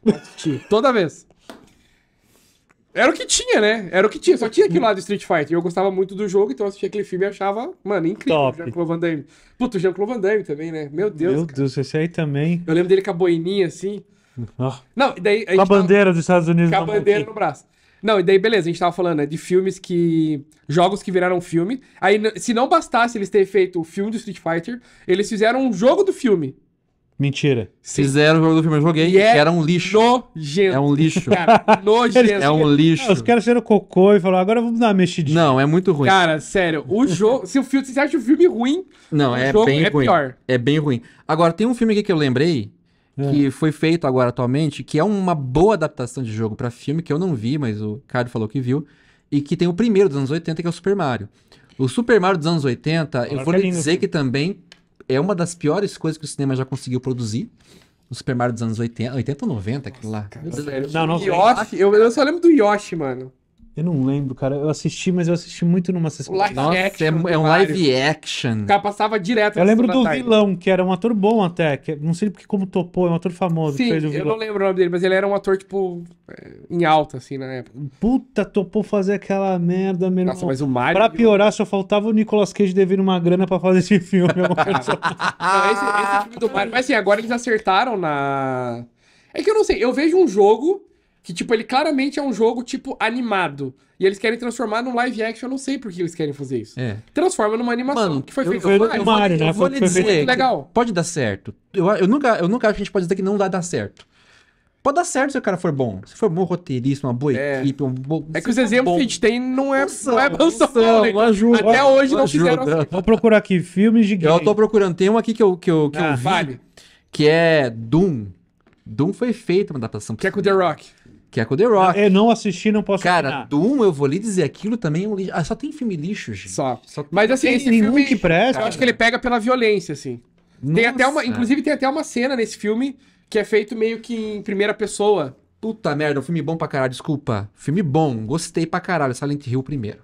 assistia, toda vez. Era o que tinha, né? Era o que tinha. Só tinha aquilo lá do Street Fighter. E eu gostava muito do jogo, então eu assistia aquele filme e achava, mano, incrível. Top. Jean-Claude Van Damme. Puta, o Jean-Claude Van Damme também, né? Meu Deus. Meu cara. Deus, esse aí também. Eu lembro dele com a boininha assim. Oh. Não, daí. A, a bandeira tava... dos Estados Unidos. Com a bandeira no braço. Não, e daí beleza, a gente tava falando né, de filmes que. jogos que viraram filme. Aí, se não bastasse eles terem feito o filme do Street Fighter, eles fizeram um jogo do filme. Mentira. Sim. Fizeram o jogo do filme, eu joguei. E é era um lixo. Nojento. É um lixo. Cara, nojento. É um lixo. Os caras fizeram cocô e falaram, agora vamos dar uma mexidinha. Não, é muito ruim. Cara, sério, o jogo. se, o filme, se você acha o filme ruim, não, é bem é ruim. pior. É bem ruim. Agora, tem um filme aqui que eu lembrei, é. que foi feito agora atualmente, que é uma boa adaptação de jogo para filme, que eu não vi, mas o Carlos falou que viu, e que tem o primeiro dos anos 80, que é o Super Mario. O Super Mario dos anos 80, eu tá vou lhe dizer que também é uma das piores coisas que o cinema já conseguiu produzir. O Super Mario dos anos 80, 80 ou 90, aquilo lá. Cara, Deus, Não, não, Yoshi, eu, eu só lembro do Yoshi, mano. Eu não lembro, cara. Eu assisti, mas eu assisti muito numa sessão. Live Nossa, action. É, é um live action. O cara passava direto. Eu lembro do vilão, que era um ator bom até. Que, é- não sei porque como topou, é um ator famoso. Sim, eu não lembro o nome dele, mas ele era um ator, tipo, é, em alta, assim, na época. Puta, topou fazer aquela merda mesmo. Nossa, mas o Mario... Pra piorar, só faltava o Nicolas Cage devendo uma grana pra fazer esse filme. não, esse, esse filme do Mario... Mas, assim, agora eles acertaram na... É que eu não sei, eu vejo um jogo que, tipo, ele claramente é um jogo, tipo, animado. E eles querem transformar num live action, eu não sei por que eles querem fazer isso. É. Transforma numa animação Mano, que foi feita pelo Mario. né? Eu vou lhe dizer, legal. pode dar certo. Eu, eu, nunca, eu nunca acho que a gente pode dizer que não vai dar certo. Pode dar certo se o cara for bom. Se for um bom roteirista, uma boa é. equipe, um bom. É que os exemplos que a gente tem não é são, não é não são, né? não ajuda, Até hoje não ajuda. fizeram assim. Vou procurar aqui, filmes de game. Eu tô procurando. Tem um aqui que eu, que eu, que ah, eu vi. Vale. Que é Doom. Doom foi feito uma adaptação. Que é com The Rock que é com The Rock. Eu não assisti, não posso Cara, opinar. Doom, eu vou lhe dizer, aquilo também é um lixo. Ah, só tem filme lixo, gente. Só. só Mas assim, tem esse nenhum filme, que presta. Eu acho que ele pega pela violência, assim. Nossa. Tem até uma, inclusive tem até uma cena nesse filme que é feito meio que em primeira pessoa. Puta merda, é um filme bom pra caralho, desculpa. Filme bom, gostei pra caralho, Silent Hill primeiro.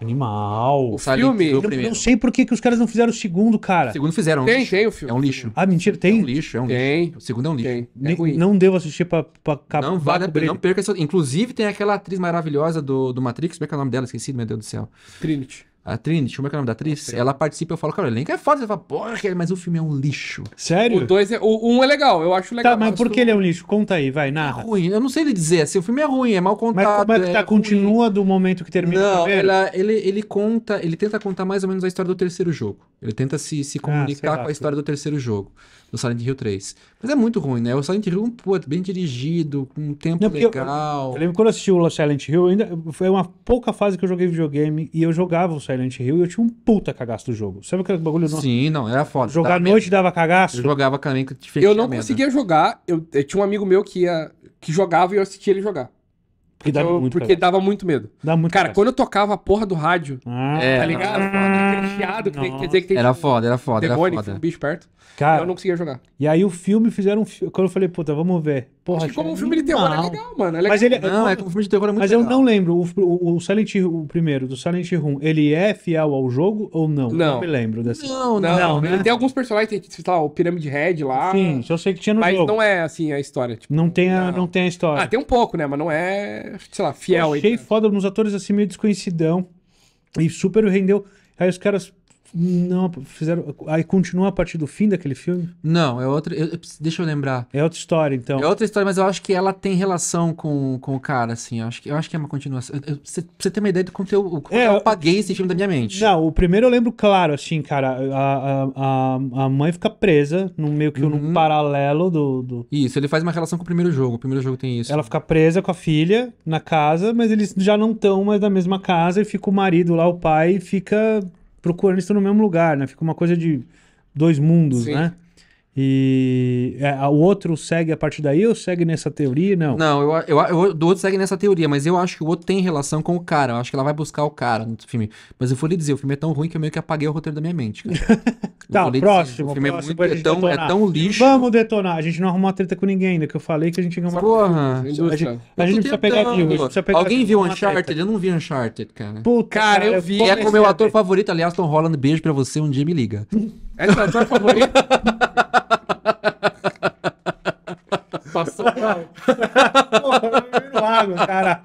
Animal. O filme. Eu, não sei por que, que os caras não fizeram o segundo, cara. O segundo fizeram. É tem, um tem o filme. É um lixo. Ah, mentira, tem? É um lixo, é um tem. lixo. O segundo é um lixo. Tem. É ruim. Não devo assistir pra, pra acabar Não vale, com não perca. Inclusive tem aquela atriz maravilhosa do, do Matrix, como é que é o nome dela? Esqueci, meu Deus do céu. Trinity. A Trinity, como é que é o nome da atriz? Sim. Ela participa, eu falo, cara, o elenco é foda. Você fala, porra, é, mas o filme é um lixo. Sério? O dois é, o, um é legal, eu acho legal. Tá, mas por que ele é um lixo? Conta aí, vai, é narra. É ruim, eu não sei lhe dizer, assim, o filme é ruim, é mal contado. Mas como é que é tá, é continua ruim. do momento que termina não, o primeiro? Não, ele, ele conta, ele tenta contar mais ou menos a história do terceiro jogo. Ele tenta se, se ah, comunicar ah, com a história do terceiro jogo do Silent Hill 3. Mas é muito ruim, né? O Silent Hill, pô, bem dirigido, com um tempo Não, legal. Eu, eu, lembro quando eu assisti o Silent Hill, ainda foi uma pouca fase que eu joguei videogame e eu jogava o Silent Hill e eu tinha um puta cagaço do jogo. Sabe aquele bagulho? Nossa, Sim, não, era foda. Jogar à noite dava cagaço? Eu jogava também. Eu não conseguia jogar. Eu, eu, tinha um amigo meu que ia, que jogava e eu assistia ele jogar. Porque, dava, eu, muito porque dava, muito medo. Dá muito cara, quando eu tocava a porra do rádio, ah, tá é. ligado? Ah. É aquele chiado que tem, quer dizer que tem Era tipo foda, era foda. Demônio, era foda. um bicho perto. Cara, eu não conseguia jogar. E aí o filme fizeram um filme. Quando eu falei, puta, vamos ver. Porra, Acho assim que como um é filme de terror é legal, mano. É legal. Mas ele é- não, é como um filme de terror é muito Mas legal. eu não lembro, o, o Silent Hill, o primeiro, do Silent Hill ele é fiel ao jogo ou não? Não. Não me lembro dessa. Não, não. não né? Tem alguns personagens, tem, sei lá, o Pirâmide Red lá. Sim, só sei que tinha no mas jogo. Mas não é, assim, a história. Tipo, não, tem a, não. não tem a história. Ah, tem um pouco, né? Mas não é, sei lá, fiel. Eu achei aí, foda nos atores, assim, meio desconhecidão. E super rendeu... Aí os caras não, fizeram. Aí continua a partir do fim daquele filme? Não, é outra. Eu, deixa eu lembrar. É outra história, então. É outra história, mas eu acho que ela tem relação com, com o cara, assim. Eu acho, que, eu acho que é uma continuação. Você você tem uma ideia do conteúdo. É, eu, é, eu apaguei esse filme da minha mente. Não, o primeiro eu lembro, claro, assim, cara. A, a, a mãe fica presa, no meio que uhum. num paralelo do, do. Isso, ele faz uma relação com o primeiro jogo. O primeiro jogo tem isso. Ela fica presa com a filha na casa, mas eles já não estão mais na mesma casa e fica o marido lá, o pai, e fica procurando isso no mesmo lugar, né? Fica uma coisa de dois mundos, Sim. né? E é, o outro segue a partir daí ou segue nessa teoria? Não. Não, eu, eu, eu, do outro segue nessa teoria, mas eu acho que o outro tem relação com o cara. Eu acho que ela vai buscar o cara no filme. Mas eu vou lhe dizer, o filme é tão ruim que eu meio que apaguei o roteiro da minha mente. tá, próximo. O filme é próximo, é, muito, é, tão, é, tão, lixo. Vamos detonar. A gente não arrumou uma treta com ninguém ainda, que eu falei que a gente ia arrumar. Porra. Treta. A gente, a gente precisa pegar aqui. Alguém viu Uncharted? Eu não vi Uncharted, cara. Puta, cara, eu vi. É com o meu ator favorito, aliás, Tom Holland. Beijo pra você, um dia me liga. Essa é a tua favorita? Passou. Porra, eu água, cara.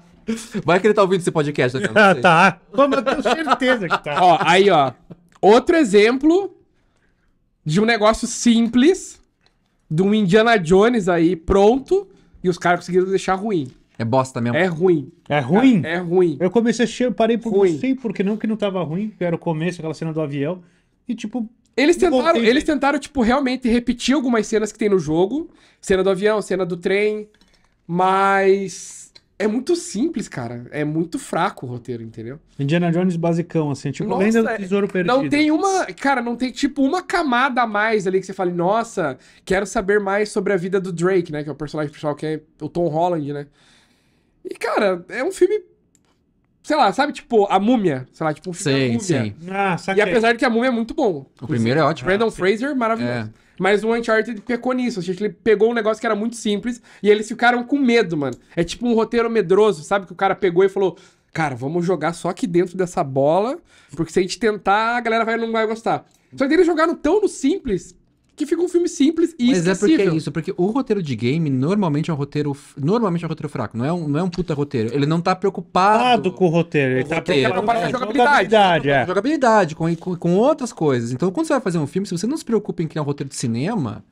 Vai que ele tá ouvindo esse podcast, né? Ah, tá. Pô, eu tenho certeza que tá. Ó, aí, ó. Outro exemplo de um negócio simples, de um Indiana Jones aí pronto, e os caras conseguiram deixar ruim. É bosta mesmo. É ruim. É ruim? É, é ruim. Eu comecei a assistir, parei por ruim. não sei porque não que não tava ruim, que era o começo, aquela cena do avião. E tipo, eles tentaram, eles tentaram, tipo, realmente repetir algumas cenas que tem no jogo. Cena do avião, cena do trem. Mas é muito simples, cara. É muito fraco o roteiro, entendeu? Indiana Jones basicão, assim, tipo, nossa, lenda do é, tesouro perdido. Não tem uma, cara, não tem tipo uma camada a mais ali que você fale, nossa, quero saber mais sobre a vida do Drake, né? Que é o personagem principal que é o Tom Holland, né? E, cara, é um filme sei lá, sabe, tipo, a múmia, sei lá, tipo, o sim, múmia. Sim. Ah, E apesar de que a múmia é muito bom. O primeiro é ótimo. Brandon ah, Fraser, maravilhoso. É. Mas o Uncharted pecou nisso. a gente ele pegou um negócio que era muito simples e eles ficaram com medo, mano. É tipo um roteiro medroso, sabe? Que o cara pegou e falou: Cara, vamos jogar só aqui dentro dessa bola, porque se a gente tentar, a galera vai, não vai gostar. Só que eles jogaram tão no simples que fica um filme simples e Mas esquecível. é porque é isso, porque o roteiro de game normalmente é um roteiro. Normalmente é um roteiro fraco, não é um, não é um puta roteiro. Ele não tá preocupado. com o roteiro, ele tá roteiro. preocupado com a jogabilidade. Jogabilidade, é. jogabilidade com, com, com outras coisas. Então, quando você vai fazer um filme, se você não se preocupa em criar um roteiro de cinema.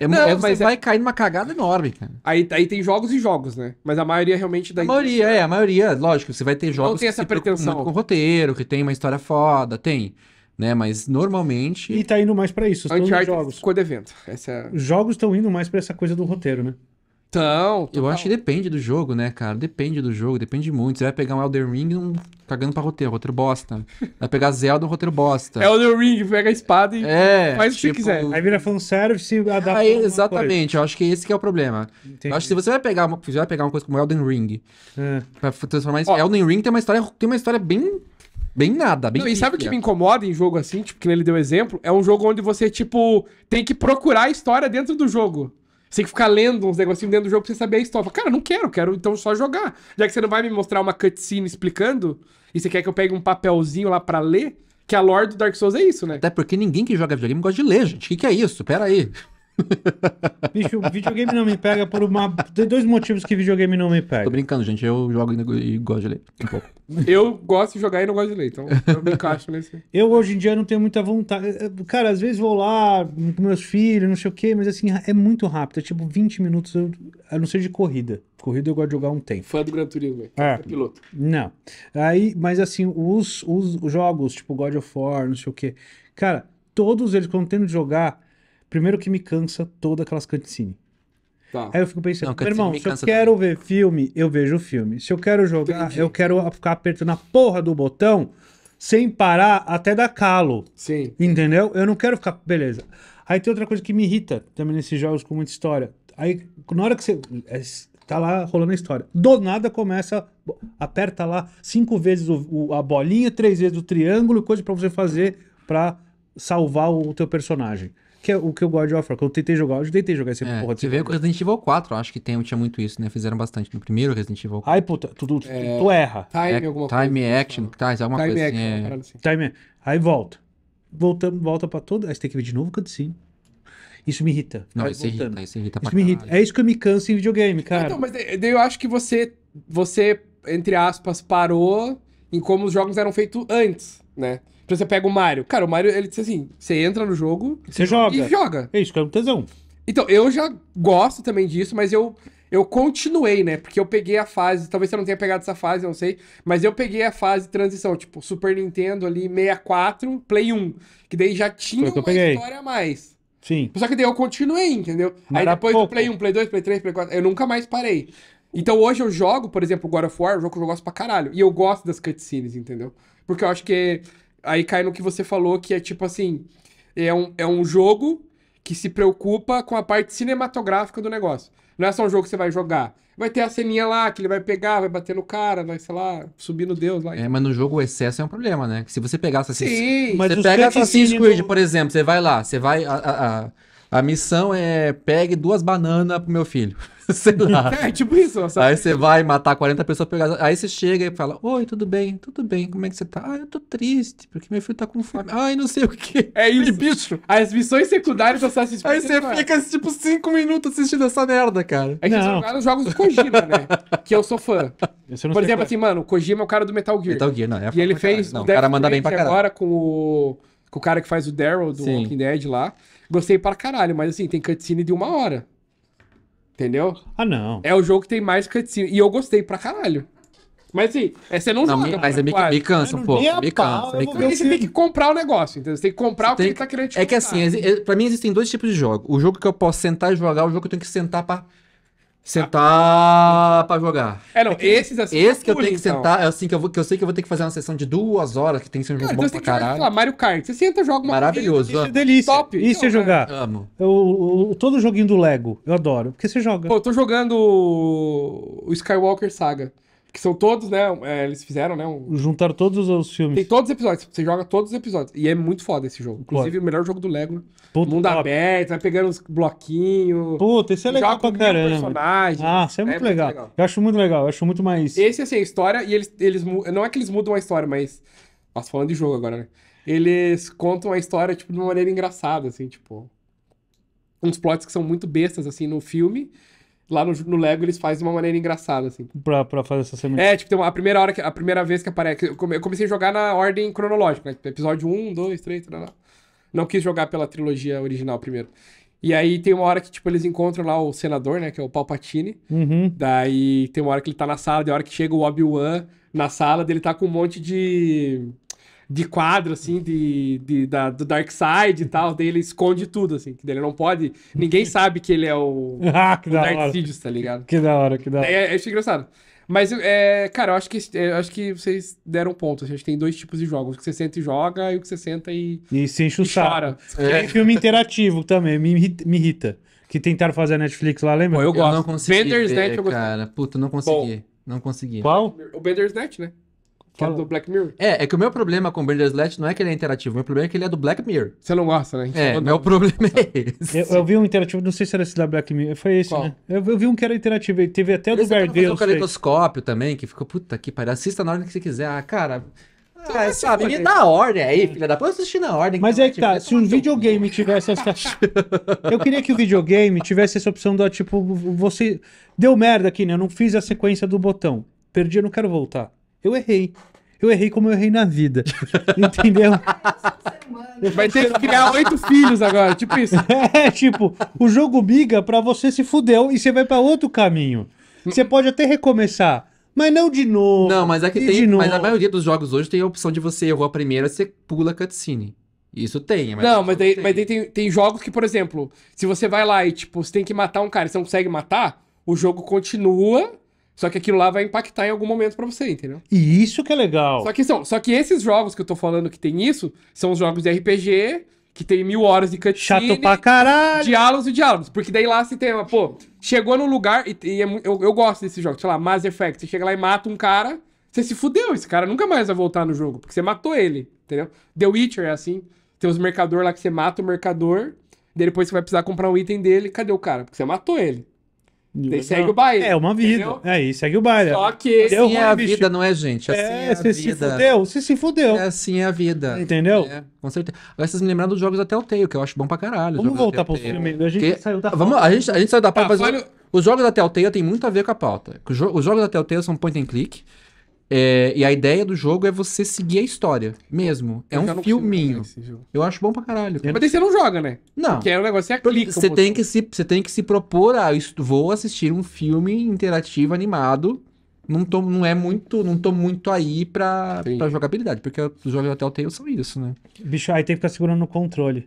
É, não, é, mas é- vai é... cair numa cagada enorme, cara. Aí, aí tem jogos e jogos, né? Mas a maioria realmente da. A maioria, é. é, a maioria, lógico, você vai ter jogos. Não tem essa que pretensão. Com roteiro, que tem uma história foda, tem né? Mas normalmente. E tá indo mais para isso. os jogos. ficou devendo. Essa... É os jogos estão indo mais para essa coisa do roteiro, né? Então, eu acho que depende do jogo, né, cara? Depende do jogo, depende muito. Você vai pegar um Elden Ring um... cagando pra roteiro, roteiro bosta. Vai pegar Zelda, um roteiro bosta. É Elden Ring, pega a espada e é, faz tipo... o que tipo, quiser. Aí vira fanservice e ah, adapta. É, Aí, exatamente, eu acho que esse que é o problema. Entendi. Eu acho que se você vai pegar uma, você vai pegar uma coisa como Elden Ring, é. pra transformar isso. Elden Ring tem uma história, tem uma história bem Bem nada, bem. Não, e sabe o que me incomoda em jogo assim, tipo, que ele deu exemplo? É um jogo onde você, tipo, tem que procurar a história dentro do jogo. Você tem que ficar lendo uns negocinhos dentro do jogo pra você saber a história. Cara, não quero, quero então só jogar. Já que você não vai me mostrar uma cutscene explicando, e você quer que eu pegue um papelzinho lá para ler, que a lore do Dark Souls é isso, né? Até porque ninguém que joga videogame gosta de ler, gente. O que, que é isso? Pera aí. Bicho, videogame não me pega por uma. Tem dois motivos que videogame não me pega. Tô brincando, gente. Eu jogo e gosto de ler. Um pouco. Eu gosto de jogar e não gosto de ler, então eu me encaixo nesse. Eu hoje em dia não tenho muita vontade. Eh, eh, cara, às vezes vou lá com meus filhos, não sei o quê, mas assim, é muito rápido. É tipo 20 minutos, a não ser de corrida. Corrida eu gosto de jogar um tempo. Fã do Gran Turismo, é. é piloto. Não. Aí, mas assim, os, os jogos, tipo God of War, não sei o quê. Cara, todos eles, quando tendo de jogar Primeiro que me cansa toda aquelas cutscenes. Tá. Aí eu fico pensando, não, meu irmão, se eu quero também. ver filme, eu vejo filme. Se eu quero jogar, Entendi. eu quero ficar apertando a porra do botão sem parar até dar calo. Sim. Entendeu? Eu não quero ficar. Beleza. Aí tem outra coisa que me irrita também nesses jogos com muita história. Aí, na hora que você. É, tá lá rolando a história. Do nada começa. Aperta lá cinco vezes o, o, a bolinha, três vezes o triângulo, coisa para você fazer para salvar o, o teu personagem que é o que eu gosto de Warfare. Que eu tentei jogar, eu tentei jogar esse é, porra. Você veio com Resident Evil 4, acho que tem, tinha muito isso, né? Fizeram bastante no primeiro Resident Evil 4. Ai, puta, tu, tu, é, tu erra. Time, é, alguma assim, time coisa, action, tá, assim, alguma é. assim. time coisa. assim, é... Time Aí volta. voltando volta pra todo. Aí você tem que ver de novo o cutscene. Isso me irrita. Não, isso irrita, isso irrita pra isso me irrita. É isso que eu me canso em videogame, cara. Então, mas eh, daí eu acho que você, você, entre aspas, parou em como os jogos eram feitos antes, né? Então você pega o Mario. Cara, o Mario, ele diz assim: você entra no jogo. Você joga. E joga. É isso, que é um tesão. Então, eu já gosto também disso, mas eu. Eu continuei, né? Porque eu peguei a fase. Talvez você não tenha pegado essa fase, eu não sei. Mas eu peguei a fase transição, tipo, Super Nintendo ali, 64, Play 1. Que daí já tinha uma peguei. história a mais. Sim. Só que daí eu continuei, entendeu? Mas Aí depois pouco. do Play 1, Play 2, Play 3, Play 4, eu nunca mais parei. Então hoje eu jogo, por exemplo, God of War, um jogo que eu gosto pra caralho. E eu gosto das cutscenes, entendeu? Porque eu acho que Aí cai no que você falou, que é tipo assim: é um, é um jogo que se preocupa com a parte cinematográfica do negócio. Não é só um jogo que você vai jogar. Vai ter a ceninha lá, que ele vai pegar, vai bater no cara, vai, sei lá, subir no Deus lá. É, mas no jogo o excesso é um problema, né? Que se você pegar Assassin's Creed. Você pega Assassin's Creed, por exemplo, você vai lá, você vai. A, a, a a missão é pegue duas bananas pro meu filho. Sei lá. É, tipo isso. Aí você vai matar 40 pessoas pegar. Aí você chega e fala: Oi, tudo bem? Tudo bem? Como é que você tá? Ah, eu tô triste, porque meu filho tá com fome. Ai, não sei o que. É isso. bicho. As missões secundárias do Assassin's Creed. Aí você é fica, tipo, 5 minutos assistindo essa merda, cara. É que não. jogaram os jogos do Kojima, né? que eu sou fã. Eu Por exemplo, assim, mano, o Kojima é o cara do Metal Gear. Metal Gear, não. É e ele fez. Não, o cara manda bem pra caralho. agora com o com o cara que faz o Daryl do Sim. Walking Dead lá. Gostei pra caralho, mas assim, tem cutscene de uma hora. Entendeu? Ah, não. É o jogo que tem mais cutscene. E eu gostei pra caralho. Mas assim, é, você não, não joga. Me, mas é, me, me cansa um pouco. Me cansa. Me cansa. Você tem que comprar o negócio, entendeu? Você tem que comprar o que ele tá querendo te É que assim, pra mim existem dois tipos de jogo. O jogo que eu posso sentar e jogar, o jogo que eu tenho que sentar pra Sentar ah. para jogar. É, não, esses assim. Esse que eu tenho que então. sentar, é assim que eu, vou, que eu sei que eu vou ter que fazer uma sessão de duas horas, que tem que ser um jogo cara, então bom então pra caralho. Jogar, lá, Mario Kart, você senta, joga uma Maravilhoso. isso é delícia. Top. Isso é jogar. todo Amo. Eu, eu, todo joguinho do Lego, eu adoro, porque você joga. Pô, eu tô jogando o Skywalker Saga. Que são todos, né? É, eles fizeram, né? Um... Juntaram todos os filmes. Tem todos os episódios. Você joga todos os episódios. E é muito foda esse jogo. Inclusive, claro. o melhor jogo do Lego. Puta Mundo top. aberto, vai pegando uns bloquinhos. Puta, esse é legal pra caramba. Ah, isso é, é muito, é legal. muito legal. Eu acho muito legal. Eu acho muito mais... Esse, assim, a história... E eles, eles... Não é que eles mudam a história, mas... Nossa, falando de jogo agora, né? Eles contam a história, tipo, de uma maneira engraçada, assim, tipo... Uns plots que são muito bestas, assim, no filme... Lá no, no Lego eles fazem de uma maneira engraçada, assim. Pra, pra fazer essa semente. É, tipo, tem uma, a primeira hora que. A primeira vez que aparece. Eu comecei a jogar na ordem cronológica, né? Tipo, episódio 1, 2, 3, tal, Não quis jogar pela trilogia original primeiro. E aí tem uma hora que, tipo, eles encontram lá o senador, né? Que é o Palpatine. Uhum. Daí tem uma hora que ele tá na sala, de hora que chega o Obi-Wan na sala, dele tá com um monte de de quadro, assim, de, de, da, do Dark Side e tal, daí ele esconde tudo, assim, que ele não pode. Ninguém sabe que ele é o, ah, que o da Dark hora. Sidious, tá ligado? Que da hora, que da hora. É, é, é engraçado. Mas, é, cara, eu acho, que, é, eu acho que vocês deram ponto. A assim, gente tem dois tipos de jogos. O que você senta e joga e o que você senta e. E se enche o saco. É. filme interativo também, me, me irrita. Que tentaram fazer a Netflix lá, lembra? Pô, eu gosto. Eu não consegui Bender's ver, Net, eu gostei. Cara, puta, não consegui. Bom, não consegui. Qual? O Bender's Net, né? Que Fala... é do Black Mirror? É, é que o meu problema com Bandersnatch Last não é que ele é interativo, o meu problema é que ele é do Black Mirror. Você não gosta, né? É, meu problema é tá. esse. Eu, eu, vi um interativo, não sei se era esse da Black Mirror, foi esse, Qual? né? Eu, eu, vi um que era interativo, teve até o do Gardeus. Tem o caleidoscópio também, que ficou, puta que pariu, assista na hora que você quiser. Ah, cara... Então é ah, assim, sabe, me né? dá ordem aí, filha da puta, assistir na ordem. Mas então, é que tá, tipo, se um videogame tivesse essa. eu queria que o videogame tivesse essa opção do tipo, você. Deu merda aqui, né? Eu não fiz a sequência do botão. Perdi, eu não quero voltar. Eu errei. Eu errei como eu errei na vida. Entendeu? Vai ter que criar oito filhos agora, tipo isso. É, tipo, o jogo miga pra você se fudeu e você vai pra outro caminho. Você pode até recomeçar, mas não de novo. Não, mas é que tem. Mas a maioria dos jogos hoje tem a opção de você errou a primeira, você pula a cutscene. Isso tem, mas. Não, mas daí, tem. Mas daí tem, tem jogos que, por exemplo, se você vai lá e, tipo, você tem que matar um cara e você não consegue matar, o jogo continua só que aquilo lá vai impactar em algum momento para você, entendeu? E isso que é legal. Só que, são, só que esses jogos que eu tô falando que tem isso, são os jogos de RPG, que tem mil horas de cutscene. Chato pra caralho. Diálogos e diálogos. Porque daí lá se tem, pô, chegou no lugar, e, e é, eu, eu gosto desse jogo, sei lá, Mass Effect. Você chega lá e mata um cara, você se fudeu, esse cara nunca mais vai voltar no jogo, porque você matou ele, entendeu? The Witcher é assim. Tem os mercador lá que você mata o mercador, depois você vai precisar comprar um item dele, cadê o cara? Porque você matou ele. Daí segue o baile. É uma vida. Entendeu? É, e segue o baile. Só que Deu assim é a bicho. vida, não é, gente? Assim é, é você se fudeu, você se fudeu. É assim é a vida. Entendeu? É, com certeza. Agora vocês me lembraram dos jogos até o Telltale, que eu acho bom pra caralho. Vamos voltar pro filme. A gente que... saiu da Vamos, a gente, a gente saiu da pauta, tá, mas os jogos até o Telltale tem muito a ver com a pauta. Os, jogos até o Telltale são point and click. É, e a ideia do jogo é você seguir a história mesmo. É Eu é um filminho. Eu acho bom pra caralho. Mas daí você não joga, né? Não. Porque é um negócio, você clica. Você tem, assim. que se, você tem que se propor a... Vou assistir um filme interativo, animado. Não, tô, não é muito... Não tô muito aí pra, pra jogabilidade. Porque os jogos até o Telltale são isso, né? Bicho, aí tem que ficar segurando o controle.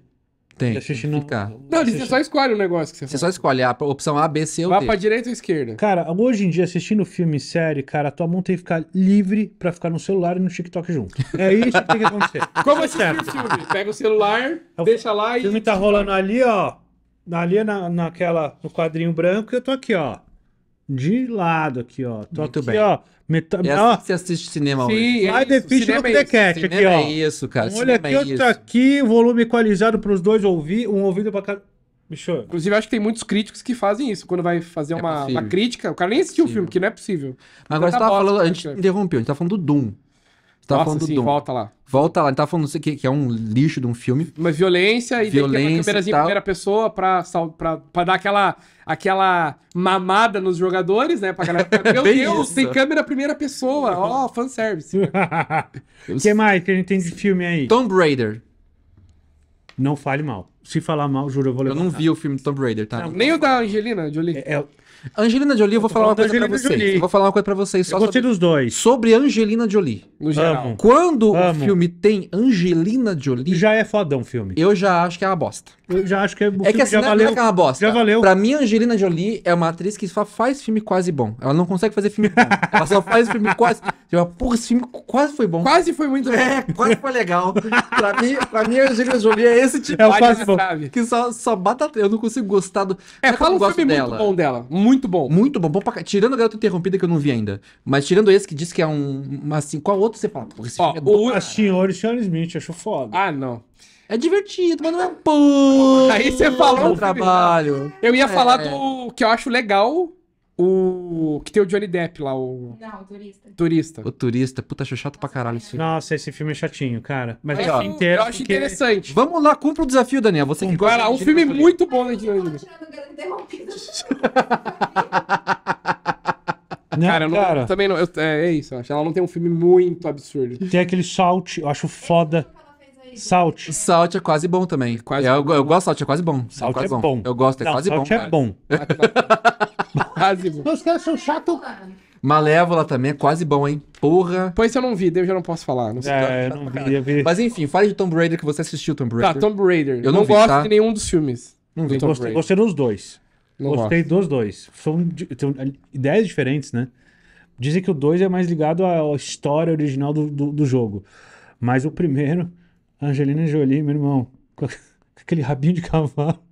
Tem. Que não... ficar. Não, você só escolhe o negócio que você Você faz. só escolhe a opção A, B, C ou Vá D. pra direita ou esquerda. Cara, hoje em dia, assistindo filme e série, cara, tua mão tem que ficar livre pra ficar no celular e no TikTok junto. É isso que tem que acontecer. Como assistir é filme? Pega o celular, eu, é deixa lá e... O filme tá rolando ali, ó. Ali na, naquela, no quadrinho branco, e eu tô aqui, ó de lado aqui, ó. Tô Muito aqui, bem. ó. Meta... É assim você assiste cinema Sim, hoje. É Fish é cinema é cinema aqui, ó. é isso, cara. Um olha é aqui, é outro aqui, volume equalizado para os dois ouvir, um ouvido para cada... Bicho. Inclusive, acho que tem muitos críticos que fazem isso. Quando vai fazer é uma, uma, crítica, o cara nem assistiu o filme, que não é possível. Mas agora então você tava tá falando, a né, gente interrompeu, a gente tava tá falando do Doom tá Nossa, falando sim, do volta lá. Volta lá, ele tá falando que, que é um lixo de um filme. Mas violência e violência tem uma câmerazinha em primeira pessoa pra, pra, pra dar aquela, aquela mamada nos jogadores, né? Pra galera ficar, meu Deus, isso. tem câmera primeira pessoa, ó, oh, fanservice. O que mais que a gente tem de filme aí? Tomb Raider. Não fale mal. Se falar mal, juro, eu vou levantar. Eu não vi o filme Tomb Raider, tá? Não, nem o da Angelina Jolie. É, é... Angelina Jolie, eu vou falar uma coisa para vocês. Jolie. Eu vou falar uma coisa para vocês só eu sobre dos dois. Sobre Angelina Jolie. No geral. Amo. Quando Amo. o filme tem Angelina Jolie, já é fodão o filme. Eu já acho que é uma bosta. Eu já acho que é, é que assim, já não, valeu. É- não é, é bosta. Já valeu. Pra mim, Angelina Jolie é uma atriz que só faz filme quase bom. Ela não consegue fazer filme bom. Ela só faz filme quase. Tipo, porra, esse filme quase foi bom. Quase foi muito bom. É, quase foi legal. pra, mim, pra mim, Angelina Jolie é esse tipo é filme sabe? Que só, só bata. Eu não consigo gostar do. É, não fala um filme dela. muito bom dela. Muito bom. Muito bom. bom pra... Tirando a Garota Interrompida que eu não vi ainda. Mas tirando esse que diz que é um. Assim, qual outro você fala? Porra, esse Ó, filme é A Senhora Smith, acho foda. Ah, não. É divertido, mas não é um pão. Aí você falou é o trabalho. Eu ia é. falar do é. que eu acho legal, o que tem o Johnny Depp lá, o. Não, o turista. Turista. O turista. Puta, achou chato Nossa, pra caralho é. esse filme. Nossa, esse filme é chatinho, cara. Mas é, filme inteiro. Eu acho porque... interessante. Vamos lá, cumpra o desafio, Daniel. Você que Vai um filme muito bom, né, Daniel? Não, né, cara, eu não, cara. também não. Eu, é, é, isso, eu acho. Ela não tem um filme muito absurdo. Tem aquele Salt, eu acho foda. Salt. Salt é quase bom também. Quase é, eu, bom. eu, gosto de salt, é quase bom. É salt é, é bom. bom. Eu gosto, é Não, quase salt bom. Salt é bom. quase bom. Os caras são chatos. Malévola também é quase bom, hein? Porra. Pois eu não vi, daí eu já não posso falar. Não sei é, eu não vi, eu vi. Mas enfim, fale de Tomb Raider que você assistiu Tomb tá, Raider. Tá, Tomb Raider. Eu não, não vi, gosto tá? de nenhum dos filmes. Não vi Tomb gostei, Raider. Gostei dos dois. Não gostei gosto. dos dois. São, são ideias diferentes, né? Dizem que o dois é mais ligado à história original do, do, do jogo. Mas o primeiro Angelina Jolie, meu irmão, com aquele rabinho de cavalo.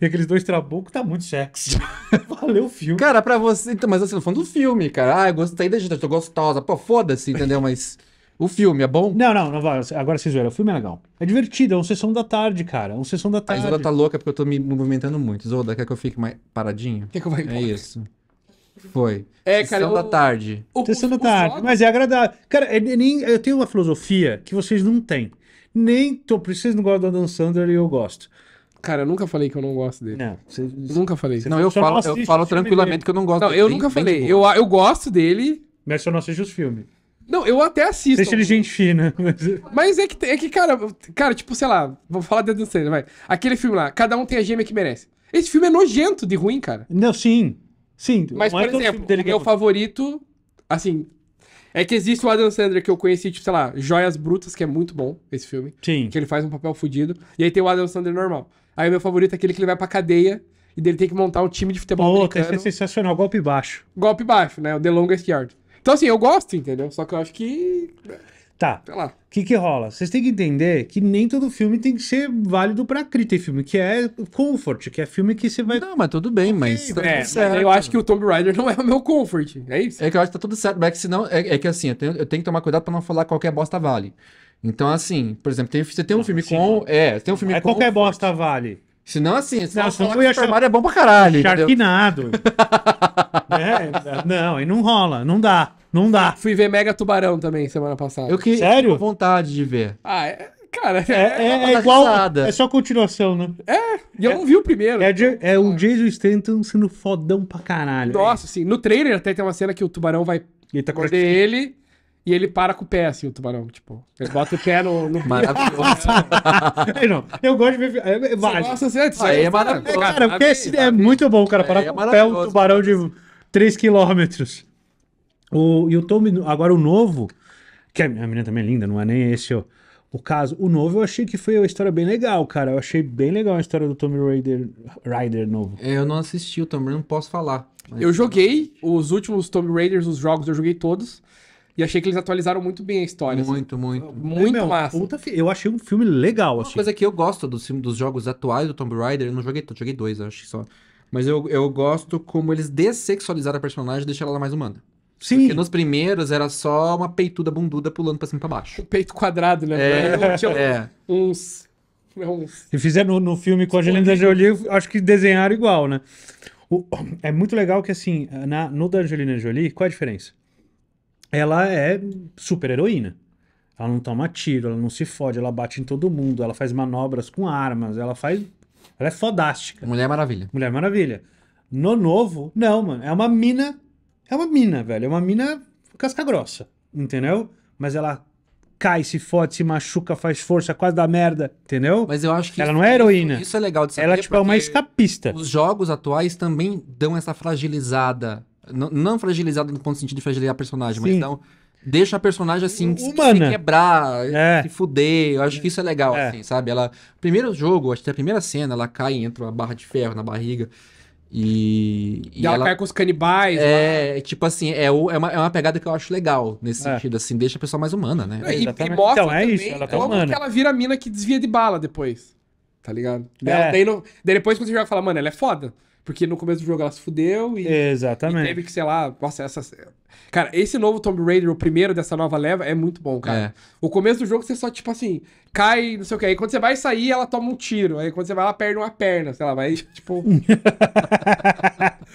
E aqueles dois trabucos tá muito sexy. Valeu o filme. Cara, pra você. Então, mas assim, no fundo do filme, cara. Ah, eu gostei da gente, tô gostosa. Pô, foda-se, entendeu? Mas. O filme é bom? Não, não, não vai. Agora vocês viram. O filme é legal. É divertido, é uma sessão da tarde, cara. É uma sessão da tarde. A Isolda tá louca porque eu tô me movimentando muito. Zoda quer que eu fique mais paradinho? Quer que eu vá é embora? É isso. Foi. É, sessão cara. Sessão da o, tarde. O, sessão o, da tarde. Mas é agradável. Cara, é, é, nem, eu tenho uma filosofia que vocês não têm nem. Tô, vocês não gostam do Adam Sandler e eu gosto. Cara, eu nunca falei que eu não gosto dele. Não, nunca falei. Não, eu falo, não eu falo tranquilamente dele. que eu não gosto não, dele. Não, eu nunca falei. Eu, eu gosto dele. Mas só não assisto os filmes. Não, eu até assisto. Deixa é ele gente fina. Mas é que, é que cara, cara, tipo, sei lá, vou falar de Adam Sandler, vai. Aquele filme lá, Cada Um Tem a Gêmea Que Merece. Esse filme é nojento de ruim, cara. Não, sim. Sim. Mas, é por exemplo, o meu é favorito, assim, é que existe o Adam Sandler que eu conheci, tipo, sei lá, Joias Brutas, que é muito bom esse filme. Sim. Que ele faz um papel fudido. E aí tem o Adam Sandler normal. Aí o meu favorito é aquele que ele vai pra cadeia e dele tem que montar um time de futebol Pô, é americano. Pô, é sensacional. Golpe baixo. Golpe baixo, né? O The Longest Yard. Então, assim, eu gosto, entendeu? Só que eu acho que... Tá. Sei lá. O que, que rola? Vocês têm que entender que nem todo filme tem que ser válido pra crítica. Tem filme que é comfort, que é filme que você vai. Não, mas tudo bem, mas. Tá é, eu acho que o Tomb Raider não é o meu comfort. É isso? É que eu acho que tá tudo certo. Mas é que senão. É, é que assim, eu tenho, eu tenho, que tomar cuidado pra não falar qualquer bosta vale. Então, assim, por exemplo, tem, você tem um não, ah, filme sim. com. É, tem um filme é com. Qualquer bosta vale. se assim, não assim, se não, falar que o Super é bom pra caralho. Charquinado. é, né? não, e não rola, não dá. Não dá. Fui ver Mega Tubarão também semana passada. Eu que Sério? Com vontade de ver. Ah, é, cara, é, é, é, é igual. É só continuação, né? É, e eu não vi o primeiro. É, é o Jason Stanton sendo fodão pra caralho. Nossa, sim. No trailer até tem uma cena que o tubarão vai ele tá morder corretindo. ele. E ele para com o pé, assim, o tubarão. Tipo, ele bota o pé no. no... Maravilhoso. é, não, eu gosto de ver. É, é, Nossa, assim, é, aí é maravilhoso. cara, porque é, é muito bom, cara. Parar é com o pé um tubarão de 3 quilômetros. O, e o Tom, agora o novo, que a, menina também é linda, não é nem esse o, o caso. O novo eu achei que foi uma história bem legal, cara. Eu achei bem legal a história do Tomb Raider, Rider novo. É, eu não assisti o Tomb Raider, não posso falar. Mas... Eu joguei os últimos Tomb Raiders, os jogos, eu joguei todos. E achei que eles atualizaram muito bem a história. Muito, assim. muito. É, muito é, meu, massa. Puta, eu achei um filme legal, assim. Uma coisa que eu gosto dos, dos jogos atuais do Tomb Raider, eu não joguei todos, joguei dois, acho que só. Mas eu, eu gosto como eles dessexualizaram a personagem e deixaram ela mais humana. Sim. Porque nos primeiros era só uma peituda bunduda pulando pra cima e pra baixo. O peito quadrado, né? É. é. Uns. É uns... E fizeram no, no, filme com a tipo, Angelina Jolie, acho que desenharam igual, né? O, é muito legal que, assim, na, no da Angelina Jolie, qual é a diferença? Ela é super heroína. Ela não toma tiro, ela não se fode, ela bate em todo mundo, ela faz manobras com armas, ela faz. Ela é fodástica. Mulher Maravilha. Mulher Maravilha. No novo, não, mano. É uma mina é uma mina, velho. É uma mina casca grossa, entendeu? Mas ela cai, se fode, se machuca, faz força, quase dá merda, entendeu? Mas eu acho que. Ela isso, não é heroína. Isso é legal de saber. Ela, tipo, é uma escapista. Os jogos atuais também dão essa fragilizada. Não, não fragilizada no ponto de sentido de fragilizar a personagem, Sim. mas então Deixa a personagem assim, Humana. se quebrar, é. se fuder. Eu acho que isso é legal, é. assim, sabe? Ela. Primeiro jogo, acho que a primeira cena, ela cai e entra uma barra de ferro na barriga. E, e, e ela, ela, cai com os canibais. É, lá. tipo assim, é, é, uma, é uma pegada que eu acho legal nesse é. sentido, assim, deixa a pessoa mais humana, né? É, e, e mostra então, é isso, ela tá logo humana. que ela vira a mina que desvia de bala depois. Tá ligado? Daí, é. no, daí depois quando você joga fala, mano, ela é foda. Porque no começo do jogo ela se fudeu e. Exatamente. E teve que, sei lá, nossa, essa. Cara, esse novo Tomb Raider, o primeiro dessa nova leva, é muito bom, cara. É. O começo do jogo você só, tipo assim, cai, não sei o quê. Aí quando você vai sair, ela toma um tiro. Aí quando você vai, ela perde uma perna, sei lá, vai, tipo.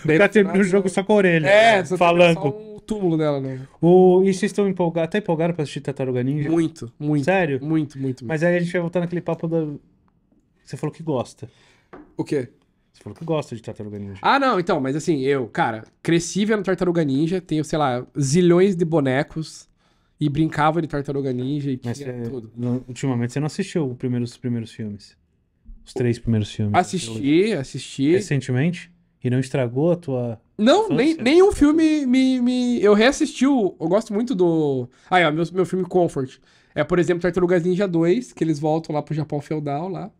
Pra terminar o jogo só com a orelha. É, né? só falando. Só um túmulo dela, né? O... E vocês estão empolgados? até tá empolgado pra assistir Tataruga Ninja? Muito, muito. Sério? Muito, muito, muito. Mas aí a gente vai voltar naquele papo da. Você falou que gosta. O quê? Você falou que gosta de Tartaruga Ninja. Ah, não, então, mas assim, eu, cara, cresci vendo Tartaruga Ninja, tenho, sei lá, zilhões de bonecos e brincava de Tartaruga Ninja e mas é, tudo. ultimamente você não assistiu os primeiros, os primeiros filmes? Os três primeiros filmes? Assisti, assisti. Recentemente? E não estragou a tua. Não, nem, nenhum filme me, me. Eu reassisti o. Eu gosto muito do. Ah, é, meu, meu filme Comfort. É, por exemplo, Tartarugas Ninja 2, que eles voltam lá pro Japão feudal lá.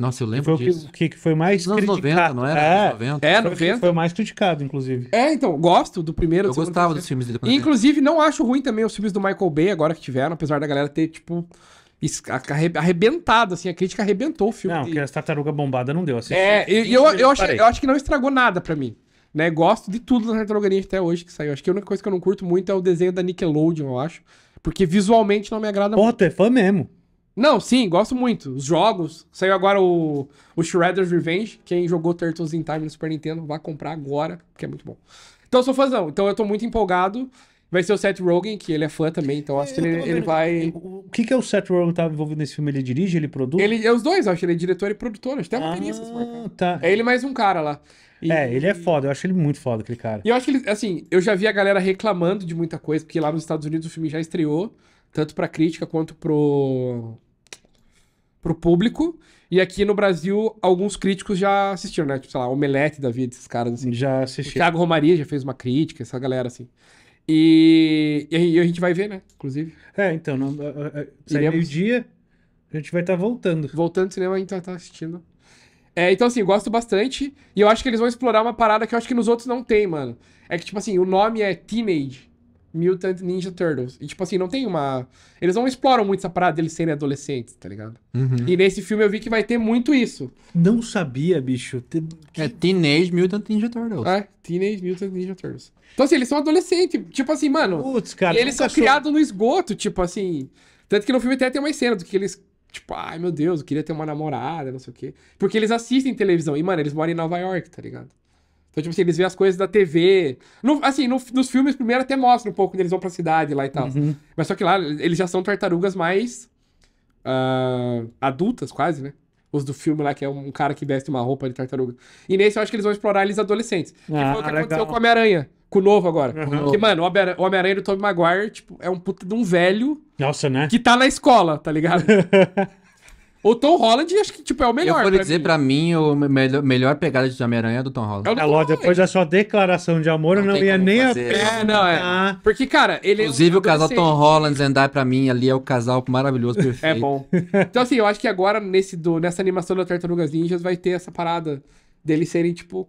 Nossa, eu lembro foi disso. O que, que foi mais Nos criticado. 90, não era? É, 90. É, 90. Foi o mais criticado, inclusive. É, então, gosto do primeiro. Eu do gostava dos filmes dele. Inclusive, não acho ruim também os filmes do Michael Bay, agora que tiveram, apesar da galera ter, tipo arrebentado, assim, a crítica arrebentou o filme. Não, porque as tartaruga bombada não deu. assim é, e eu, eu, eu, eu acho que não estragou nada para mim. Né? Gosto de tudo da tartaruga ninja até hoje que saiu. Acho que a única coisa que eu não curto muito é o desenho da Nickelodeon, eu acho. Porque visualmente não me agrada Pô, muito. Pô, tu é fã mesmo. Não, sim, gosto muito. Os jogos. Saiu agora o, o Shredder's Revenge. Quem jogou Turtles in Time no Super Nintendo, vá comprar agora, porque é muito bom. Então eu sou fãzão. Então eu tô muito empolgado. Vai ser o Seth Rogen, que ele é fã também, então acho que ele, ele vai. O que, que é o Seth Rogen que tá envolvido nesse filme? Ele dirige, ele produz? Ele é os dois, acho. Ele é diretor e produtor. Acho que tem uma ah, tá. É ele mais um cara lá. E... É, ele é foda, eu acho ele muito foda, aquele cara. E eu acho que ele, assim, eu já vi a galera reclamando de muita coisa, porque lá nos Estados Unidos o filme já estreou tanto para crítica quanto pro pro público. E aqui no Brasil, alguns críticos já assistiram, né? Tipo, sei lá, Omelete da vida, esses caras assim. Já assistiram O Thiago Romaria já fez uma crítica, essa galera assim. E, e a gente vai ver, né? Inclusive. É, então, não, sai meio-dia, a gente vai estar tá voltando. Voltando ao cinema, a gente vai estar tá assistindo. É, então, assim, gosto bastante. E eu acho que eles vão explorar uma parada que eu acho que nos outros não tem, mano. É que, tipo assim, o nome é Teenage. Mutant Ninja Turtles. E, tipo assim, não tem uma. Eles não exploram muito essa parada deles serem adolescentes, tá ligado? Uhum. E nesse filme eu vi que vai ter muito isso. Não sabia, bicho. Te... É Teenage Mutant Ninja Turtles. É, Teenage Mutant Ninja Turtles. Então, assim, eles são adolescentes. Tipo assim, mano. Putz, cara. Eles são criados no esgoto, tipo assim. Tanto que no filme até tem uma cena do que eles. Tipo, ai meu Deus, eu queria ter uma namorada, não sei o quê. Porque eles assistem televisão. E, mano, eles moram em Nova York, tá ligado? Então, tipo assim, eles vê as coisas da TV. No, assim, no, nos filmes primeiro até mostra um pouco quando eles vão pra cidade lá e tal. Uhum. Mas só que lá eles já são tartarugas mais uh, adultas, quase, né? Os do filme lá, que é um cara que veste uma roupa de tartaruga. E nesse eu acho que eles vão explorar eles adolescentes. Ah, que foi o que legal. aconteceu com o Homem-Aranha. Com o novo agora. Uhum. Porque, mano, o Homem-Aranha do Tobey Maguire, tipo, é um puta de um velho. Nossa, né? Que tá na escola, tá ligado? O Tom Holland, acho que, tipo, é o melhor. Eu vou pra dizer, mim. pra mim, a melhor, melhor pegada de Homem-Aranha é do Tom Holland. É do é, depois da sua declaração de amor, não eu não ia nem fazer. a É, não, é. Ah. Porque, cara, ele é Inclusive, é o casal Tom Holland Zendaya, pra mim, ali é o casal maravilhoso, é perfeito. é bom. Então, assim, eu acho que agora, nesse, do, nessa animação da Tartarugas Ninjas, vai ter essa parada deles serem, tipo,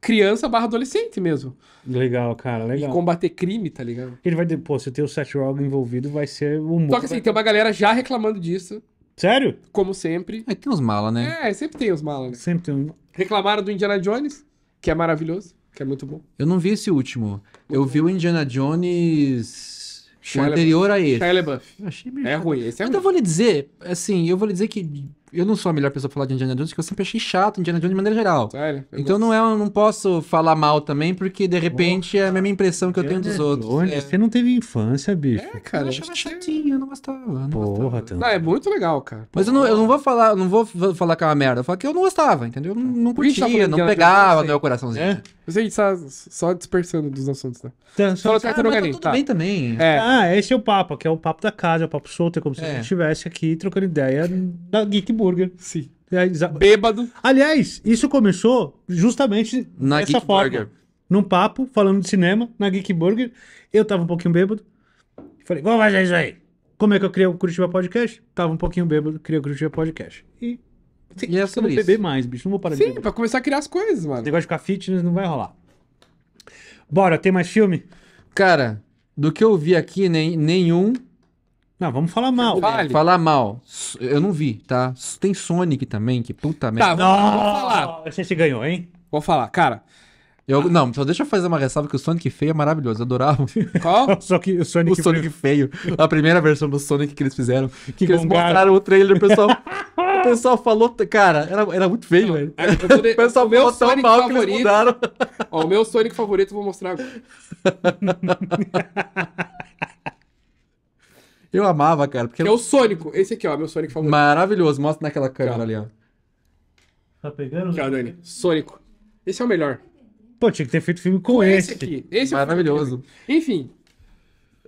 criança barra adolescente mesmo. Legal, cara, legal. E combater crime, tá ligado? Ele vai, pô, se tem o Seth Rogen envolvido, vai ser o... Só que, assim, tem uma galera já reclamando disso. Sério? Como sempre. Aí é tem os malas, né? É, sempre tem os malas. Né? Sempre tem um. Reclamaram do Indiana Jones, que é maravilhoso, que é muito bom. Eu não vi esse último. eu vi o Indiana Jones. O anterior a esse. Shia LaBeouf. achei meio. É ruim, esse é Mas ruim. eu vou lhe dizer, assim, eu vou lhe dizer que eu não sou a melhor pessoa pra falar de Indiana Jones, porque eu sempre achei chato Indiana Jones de maneira geral. Sério? Eu então não, é, não posso falar mal também, porque de repente Nossa, é a mesma impressão que eu tenho dos outros. Jones, é. Você não teve infância, bicho. É, cara. Eu achava chatinho, eu não gostava. Não Porra, gostava. Tanto. Não, é muito legal, cara. Mas eu não, eu não vou falar, não vou falar que é uma merda. Eu falo que eu não gostava, entendeu? Eu não tá curtia, não é pegava no meu coraçãozinho. É? Você está só dispersando dos assuntos, né? Tá, só, é ah, só tá, ah, tá tudo tá. bem também. É. Ah, esse é o papo, que é o papo da casa, é o papo solto, é como se é. a gente estivesse aqui trocando ideia da é. Geek Burger. Sim. É, bêbado. Aliás, isso começou justamente na dessa Geek forma. Burger. Num papo, falando de cinema, na Geek Burger. Eu tava um pouquinho bêbado. Falei, vamos fazer isso aí. Como é que eu criei o Curitiba Podcast? Tava um pouquinho bêbado, criei o Curitiba Podcast. E. Assim, e é sobre isso. beber mais, bicho. Não vou parar Sim, de beber. pra começar a criar as coisas, mano. Esse negócio de ficar fitness não vai rolar. Bora, tem mais filme? Cara, do que eu vi aqui, nem, nenhum. Não, vamos falar mal. Vale. Falar mal. Eu não vi, tá? Tem Sonic também, que puta merda. Tá, não, vou falar. Você se ganhou, hein? Vou falar, cara. Eu, não, só deixa eu fazer uma ressalva que o Sonic feio é maravilhoso, eu adorava. Qual? só que o Sonic, o Sonic feio. A primeira versão do Sonic que eles fizeram. Que, que eles mostraram o trailer, o pessoal. o pessoal falou. Cara, era, era muito feio, não, velho. É, o pessoal meu tão Sonic mal favorito, que eles mudaram. Ó, o meu Sonic favorito eu vou mostrar agora. Eu amava, cara. Porque... Que é o Sônico. Esse aqui, ó, meu Sônico favorito. Maravilhoso. Mostra naquela câmera ali, ó. Tá pegando? Aqui, ó, Sônico. Esse é o melhor. Pô, tinha que ter feito filme com esse. Esse aqui. Esse Maravilhoso. É o Enfim.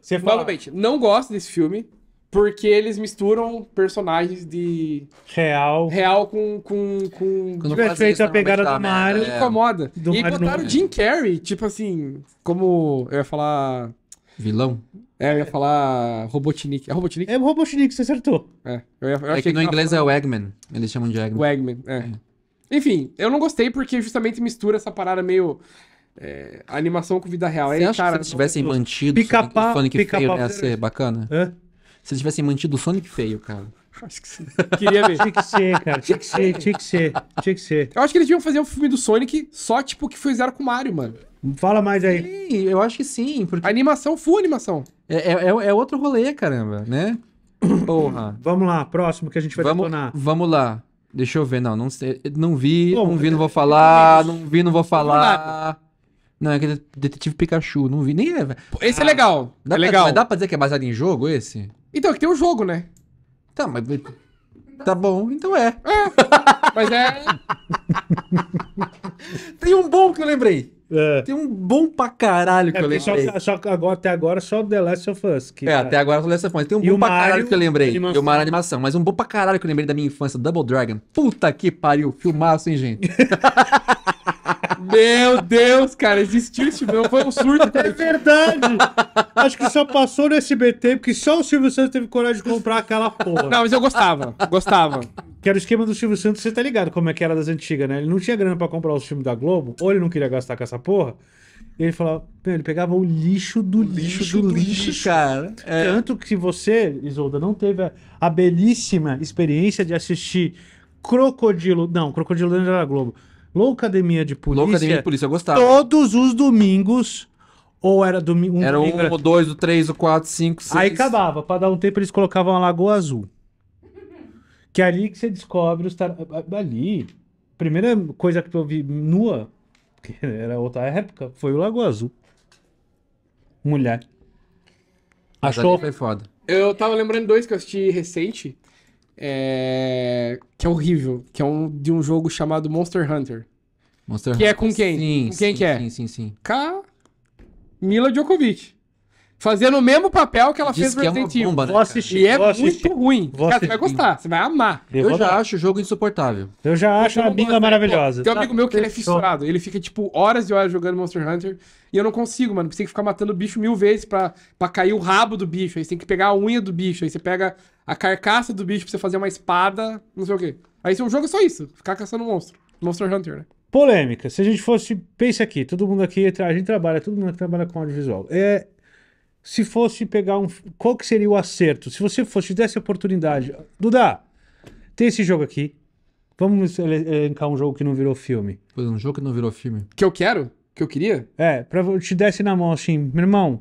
Você fala... Novamente, não gosto desse filme porque eles misturam personagens de. Real. Real com. com, com... tivesse feito a pegada do Mario. É. Incomoda. Do e Mario botaram o Jim Carrey, tipo assim. Como. Eu ia falar. Vilão? É, eu ia falar Robotnik. É Robotnik? É Robotnik, você acertou. É, eu ia, eu é que no que inglês é falando... é o Eggman. Eles chamam de Eggman. O Eggman, é. é. Enfim, eu não gostei porque justamente mistura essa parada meio. É, animação com vida real. Você acha cara, que se eles tivessem mantido pica Sonic, pá, Sonic pica Feio, ia ser bacana? Hã? Se eles tivessem mantido o Sonic Feio, cara. Acho que sim. Queria ver. Tinha que ser, cara. Tinha que ser, tinha que ser. Tinha que ser. Eu acho que eles deviam fazer o um filme do Sonic só, tipo, que fizeram com o Mario, mano. Fala mais aí. Sim, eu acho que sim. Porque... A animação, full animação. É, é, é, é outro rolê, caramba, né? Porra. vamos lá, próximo que a gente vai vamos, detonar. Vamos lá. Deixa eu ver, não, não sei, não vi, Bom, não vi, não vou falar, não vi, não vou falar. Não, é aquele Detetive Pikachu, não vi, nem é, Esse ah, é legal, dá é pra, legal. Mas dá pra dizer que é baseado em jogo, esse? Então, é que tem um jogo, né? Tá, mas... Tá bom, então é. É, mas é... tem um bom que eu lembrei. É. Tem um bom pra caralho é, que é, eu lembrei. Só, só, agora, até agora só The Last of Us. Que, é, cara. Tá. até agora é The Last of Us. Tem um e bom pra caralho que eu lembrei. Animação. E uma animação. Mas um bom pra caralho que eu lembrei da minha infância, Double Dragon. Puta que pariu, filmaço, hein, gente? Meu Deus, cara, existiu esse filme. Foi um surto. Cara. É verdade. Acho que só passou no SBT, porque só o Silvio Santos teve coragem de comprar aquela porra. Não, mas eu gostava. Gostava. Que era o esquema do Silvio Santos, você tá ligado como é que era das antigas, né? Ele não tinha grana para comprar os filmes da Globo, ou ele não queria gastar com essa porra. E ele falava, ele pegava o lixo do o lixo, lixo, do, do lixo, lixo, cara. É. Tanto que você, Isolda, não teve a, a belíssima experiência de assistir Crocodilo. Não, Crocodilo não da Globo. Loucademia de Polícia. Loucademia de Polícia, eu gostava. Todos os domingos. Ou era domingo. Um era um, era... o dois, o três, o quatro, cinco, seis. Aí acabava. Pra dar um tempo, eles colocavam a Lagoa Azul. Que é ali que você descobre os tar... Ali, primeira coisa que eu vi nua, porque era outra época, foi o Lago Azul. Mulher. Achou? Foi foda. Eu tava lembrando dois que eu assisti recente. É... Que é horrível. Que é um de um jogo chamado Monster Hunter. Monster que é Hunter. é com quem? Sim, com quem sim, que é? Sim, sim, sim. K. Mila Djokovic fazendo o mesmo papel que ela Diz fez é no Resident Evil. Né, vou assistir, e é muito ruim. cara, você vai gostar, você vai amar. Eu, eu já acho o jogo insuportável. Eu já acho eu uma binga maravilhosa. Tem um amigo meu que ele é fissurado. Ele fica, tipo, horas e horas jogando Monster Hunter e eu não consigo, mano. Você tem que ficar matando o bicho mil vezes pra, pra cair o rabo do bicho. Aí você tem que pegar a unha do bicho. Aí você pega a carcaça do bicho pra você fazer uma espada, não sei o quê. Aí o jogo é só isso. Ficar caçando monstro. Monster Hunter, né? Polêmica. Se a gente fosse... Pensa aqui. Todo mundo aqui... A gente trabalha... Todo mundo que trabalha com audiovisual. É se fosse pegar um. Qual que seria o acerto? Se você fosse, desse a oportunidade. Duda, tem esse jogo aqui. Vamos elencar um jogo que não virou filme. Pois é, um jogo que não virou filme. Que eu quero? Que eu queria? É, pra, eu te desse na mão assim, meu irmão,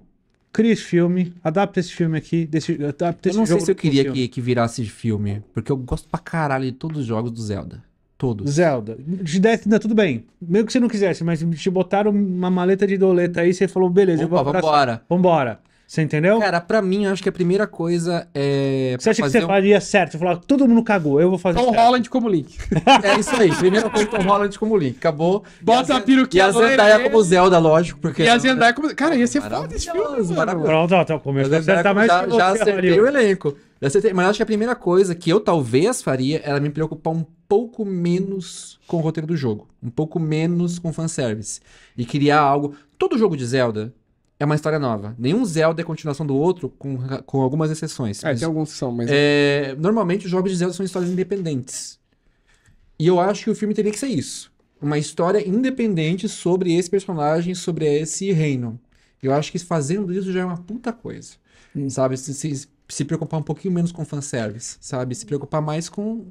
cria esse filme, adapta esse filme aqui, desse, adapta esse jogo. Eu não sei se eu queria que, que virasse filme, porque eu gosto pra caralho de todos os jogos do Zelda. Todos. Zelda. De Death ainda tudo bem. Mesmo que você não quisesse, mas te botaram uma maleta de doleta aí, você falou, beleza, Opa, eu vou Vambora. Vambora. Você entendeu? Cara, pra mim, eu acho que a primeira coisa é. Você acha que você um... faria certo? Falar, todo mundo cagou, eu vou fazer. Tom certo. Holland como Link. é isso aí. Primeira coisa, Tom Holland como Link. Acabou. Bota a, a peruquinha. E a Zendaya como Zelda, lógico. Porque e a Zendaya né? como. Cara, ia ser foda esse filme. Pronto, até tá, o começo. a acertar tá mais. Já, já acertei o elenco. Já acertei. Mas eu acho que a primeira coisa que eu talvez faria era me preocupar um pouco menos com o roteiro do jogo. Um pouco menos com fanservice. E criar algo. Todo jogo de Zelda é uma história nova. Nenhum Zelda é continuação do outro, com, com algumas exceções. É, mas, tem alguns que são, mas. É, normalmente os jogos de Zelda são histórias independentes. E eu acho que o filme teria que ser isso. Uma história independente sobre esse personagem, sobre esse reino. Eu acho que fazendo isso já é uma puta coisa. Hum. Sabe? Se, se, se, preocupar um pouquinho menos com fanservice, sabe? Se preocupar mais com,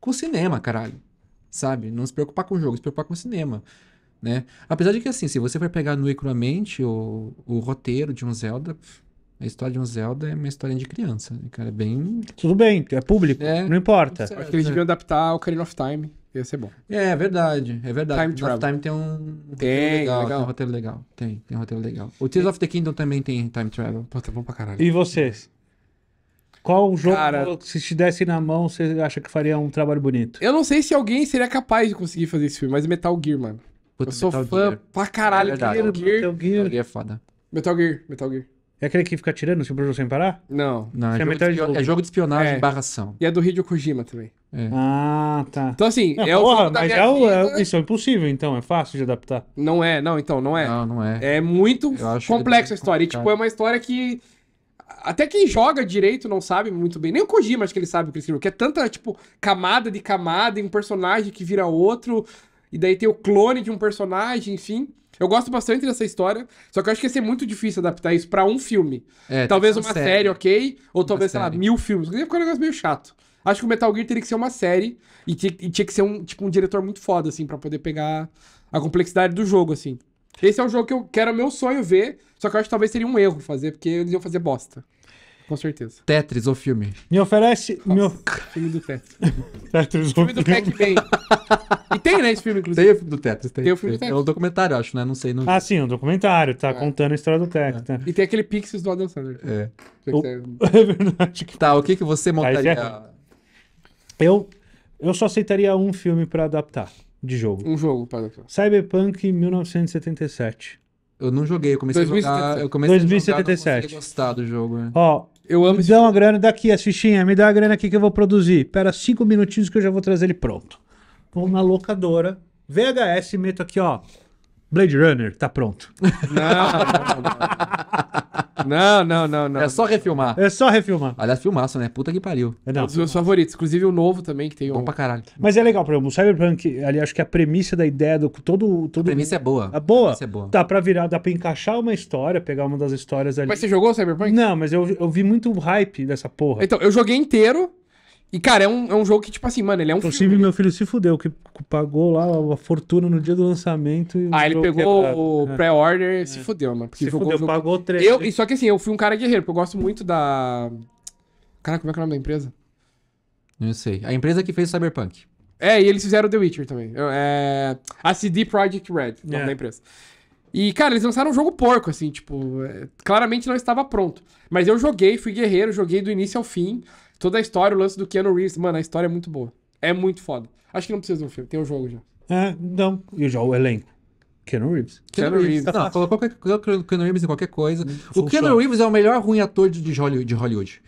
com cinema, caralho. Sabe? Não se preocupar com o jogo, se preocupar com o cinema. Né? Apesar de que, assim, se você for pegar nu e cruamente o, o roteiro de um Zelda, a história de um Zelda é uma história de criança. Né, cara, é bem. Tudo bem, é público, é, não importa. Certo, Acho que eles deviam adaptar o Ocarina of Time, ia ser bom. É, é verdade, é verdade. Time Travel. Time tem um, tem, legal, legal. Tem um roteiro legal. Tem, tem um roteiro legal. O Tears of the Kingdom também tem Time Travel. Pô, tá bom pra caralho. E vocês? Qual jogo, Cara, se te desse na mão, você acha que faria um trabalho bonito? Eu não sei se alguém seria capaz de conseguir fazer esse filme, mas é Metal Gear, mano. Puta, eu sou Metal fã Gear. pra caralho. É Metal, Gear. Metal Gear. Metal Gear é foda. Metal Gear, Metal Gear. É aquele que fica tirando o Bruno sem parar? Não. Não, é, é jogo de, espio... é jogo de espionagem é. barra ação. E é do Hideo Kojima também. É. Ah, tá. Então assim, não, é porra, o mas é, o, é, né? isso é impossível, então, é fácil de adaptar. Não é, não, então, não é. Não, não é. É muito complexa a história. E, tipo, é uma história que. Até quem joga direito não sabe muito bem. Nem o Kojima acho que ele sabe o que ele escreveu. Que é tanta, tipo, camada de camada, e um personagem que vira outro e daí tem o clone de um personagem, enfim. Eu gosto bastante dessa história, só que eu acho que ia ser muito difícil adaptar isso para um filme. É, talvez uma série. série. ok? Ou uma talvez, série. sei lá, mil filmes. Ia ficar um negócio meio chato. Acho que o Metal Gear teria que ser uma série e tinha, e tinha que ser um, tipo, um diretor muito foda, assim, para poder pegar a complexidade do jogo, assim. Esse é o jogo que eu quero, meu sonho ver, só que eu acho que talvez seria um erro fazer, porque eles iam fazer bosta. Com certeza. Tetris, o filme. Me oferece. Nossa, me of... Filme do Tetris. Tetris, o filme. do Pac-Man. e tem, né, esse filme, inclusive? Tem o filme do Tetris. Tem, tem o filme do é Tetris. É um documentário, acho, né? Não sei. Não... Ah, sim, um documentário. Tá é. contando a história do Tetris. É. Tá. E tem aquele Pixies do Adam Sandler. É. O... É verdade. Que... Tá, o que, que você montaria? Já... Eu, eu só aceitaria um filme pra adaptar de jogo. Um jogo pra adaptar. Cyberpunk 1977. Eu não joguei, eu comecei 2077. a jogar. Eu comecei 2077. a jogar, não gostar do jogo. Né? Ó, eu amo me dá uma grana daqui, as fichinhas, me dá a grana aqui que eu vou produzir. Pera cinco minutinhos que eu já vou trazer ele pronto. Vou na locadora, VHS, meto aqui, ó, Blade Runner, tá pronto. Não, não, não. Não, não, não, É só refilmar. É só refilmar. Aliás, é filmaço, né? Puta que pariu. É, é, Um dos meus favoritos. Inclusive o novo também, que tem um. Bom pra caralho. Mas é legal, por exemplo, o Cyberpunk, ali acho que a premissa da ideia do todo. todo... A premissa é boa. É boa. A é boa. Dá tá pra virar, dá pra encaixar uma história, pegar uma das histórias ali. Mas você jogou o Cyberpunk? Não, mas eu, eu vi muito hype dessa porra. Então, eu joguei inteiro. E, cara, é um, é um jogo que, tipo assim, mano, ele é um Inclusive, filme. meu filho se fudeu, que pagou lá a fortuna no dia do lançamento. E ah, ele pegou quebrado. o é. pré-order é. se fudeu, mano. Porque se jogou, fudeu, jogou... pagou três. Eu, só que assim, eu fui um cara guerreiro, porque eu gosto muito da. Caraca, como é que é o nome da empresa? Não sei. A empresa que fez Cyberpunk. É, e eles fizeram The Witcher também. É... A CD Project Red, o nome é. da empresa. E, cara, eles lançaram um jogo porco, assim, tipo, é, claramente não estava pronto. Mas eu joguei, fui guerreiro, joguei do início ao fim toda a história, o lance do Keanu Reeves, mano, a história é muito boa. É muito foda. Acho que não precisa de um filme, tem o um jogo já. É, não. E já o elenco. Keanu Reeves. Keanu Reeves. Tá não, colocou Keanu Reeves em qualquer coisa. Hum, o Keanu Reeves é o melhor ruim ator de Hollywood.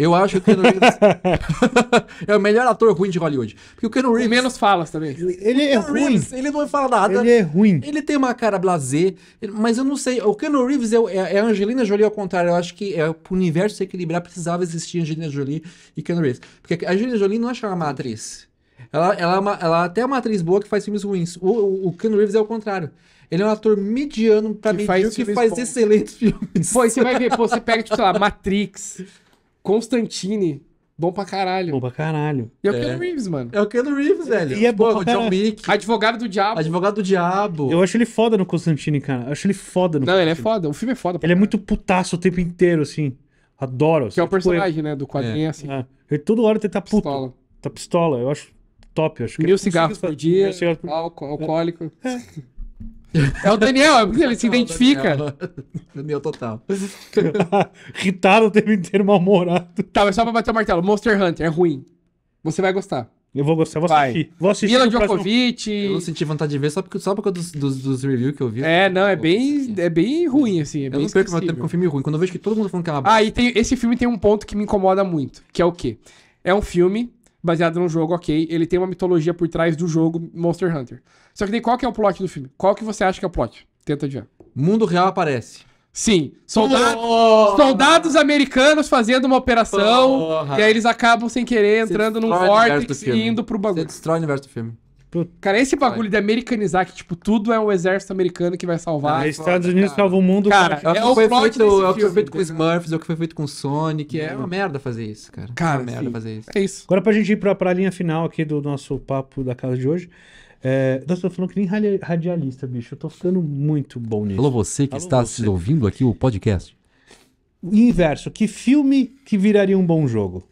Eu acho que o Keanu Reeves é o melhor ator ruim de Hollywood. Porque o Keanu Reeves. menos falas também. Ele é ruim. Reeves, ele não fala nada. Ele é ruim. Ele tem uma cara blasé, mas eu não sei. O Keanu Reeves é, é, é Angelina Jolie ao contrário. Eu acho que é, pro universo se equilibrar precisava existir Angelina Jolie e Keanu Reeves. Porque a Angelina Jolie não é chamada atriz. Ela, ela, é uma, ela é até é uma atriz boa que faz filmes ruins. O, o, o Keanu Reeves é o contrário. Ele é um ator mediano pra mim que faz, que faz excelentes filmes. Pô, você vai ver, pô, você pega, tipo, sei lá, Matrix. Constantine. Bom pra caralho. Bom pra caralho. E é o é. Keanu Reeves, mano. É o Keanu Reeves, velho. E é bom John Wick. Advogado do Diabo. Advogado do Diabo. Eu acho ele foda no Constantine, cara. Eu acho ele foda no Não, Constantine. ele é foda. O filme é foda. Ele cara. é muito putaço o tempo inteiro, assim. Adoro. Assim. Que é o assim, tipo, personagem, né? Do quadrinho, é. assim. É. Ele toda hora tenta tá puto. Pistola. Tá pistola. Eu acho top. Eu acho que cigarros por dia. Álcool, alcoólico. É. É o Daniel, é porque ele se identifica. Daniel, total. Ritado o tempo inteiro mal-humorado. Tá, mas só pra bater o martelo. Monster Hunter é ruim. Você vai gostar. Eu vou gostar, vou Vai. assistir. Vou assistir. Milan próximo- Djokovic. Eu não senti vontade de ver só porque só por causa dos, dos, dos reviews que eu vi. É, não, é Pô, bem, é bem ruim, assim. É Eu bem não perco meu tempo com filme ruim. Quando eu vejo que todo mundo tá falando que é uma ah, bosta. Ah, e tem, esse filme tem um ponto que me incomoda muito, que é o quê? É um filme baseado num jogo, ok. Ele tem uma mitologia por trás do jogo Monster Hunter. Só que daí qual que é o plot do filme? Qual que você acha que é o plot? Tenta adiar. Mundo real aparece. Sim, soldado, soldados americanos fazendo uma operação e aí eles acabam sem querer entrando num vórtice e indo pro bagulho. Você destrói o universo do filme. Cara, esse bagulho de americanizar que, tipo, tudo é o exército americano que vai salvar. Ah, Estados Unidos cara. salva o mundo. Cara, cara é, é o foi feito, filme, é o que foi feito com Smurfs, é o que foi feito com o Sonic. É uma merda fazer isso, cara. Cara, é uma merda sim. fazer isso. É isso. Agora, pra gente ir pra, pra linha final aqui do nosso papo da casa de hoje. É, nossa, eu tô falando que nem radialista, bicho. Eu tô ficando muito bom nisso. Falou você que está você. ouvindo aqui o podcast. Inverso, que filme que viraria um bom jogo?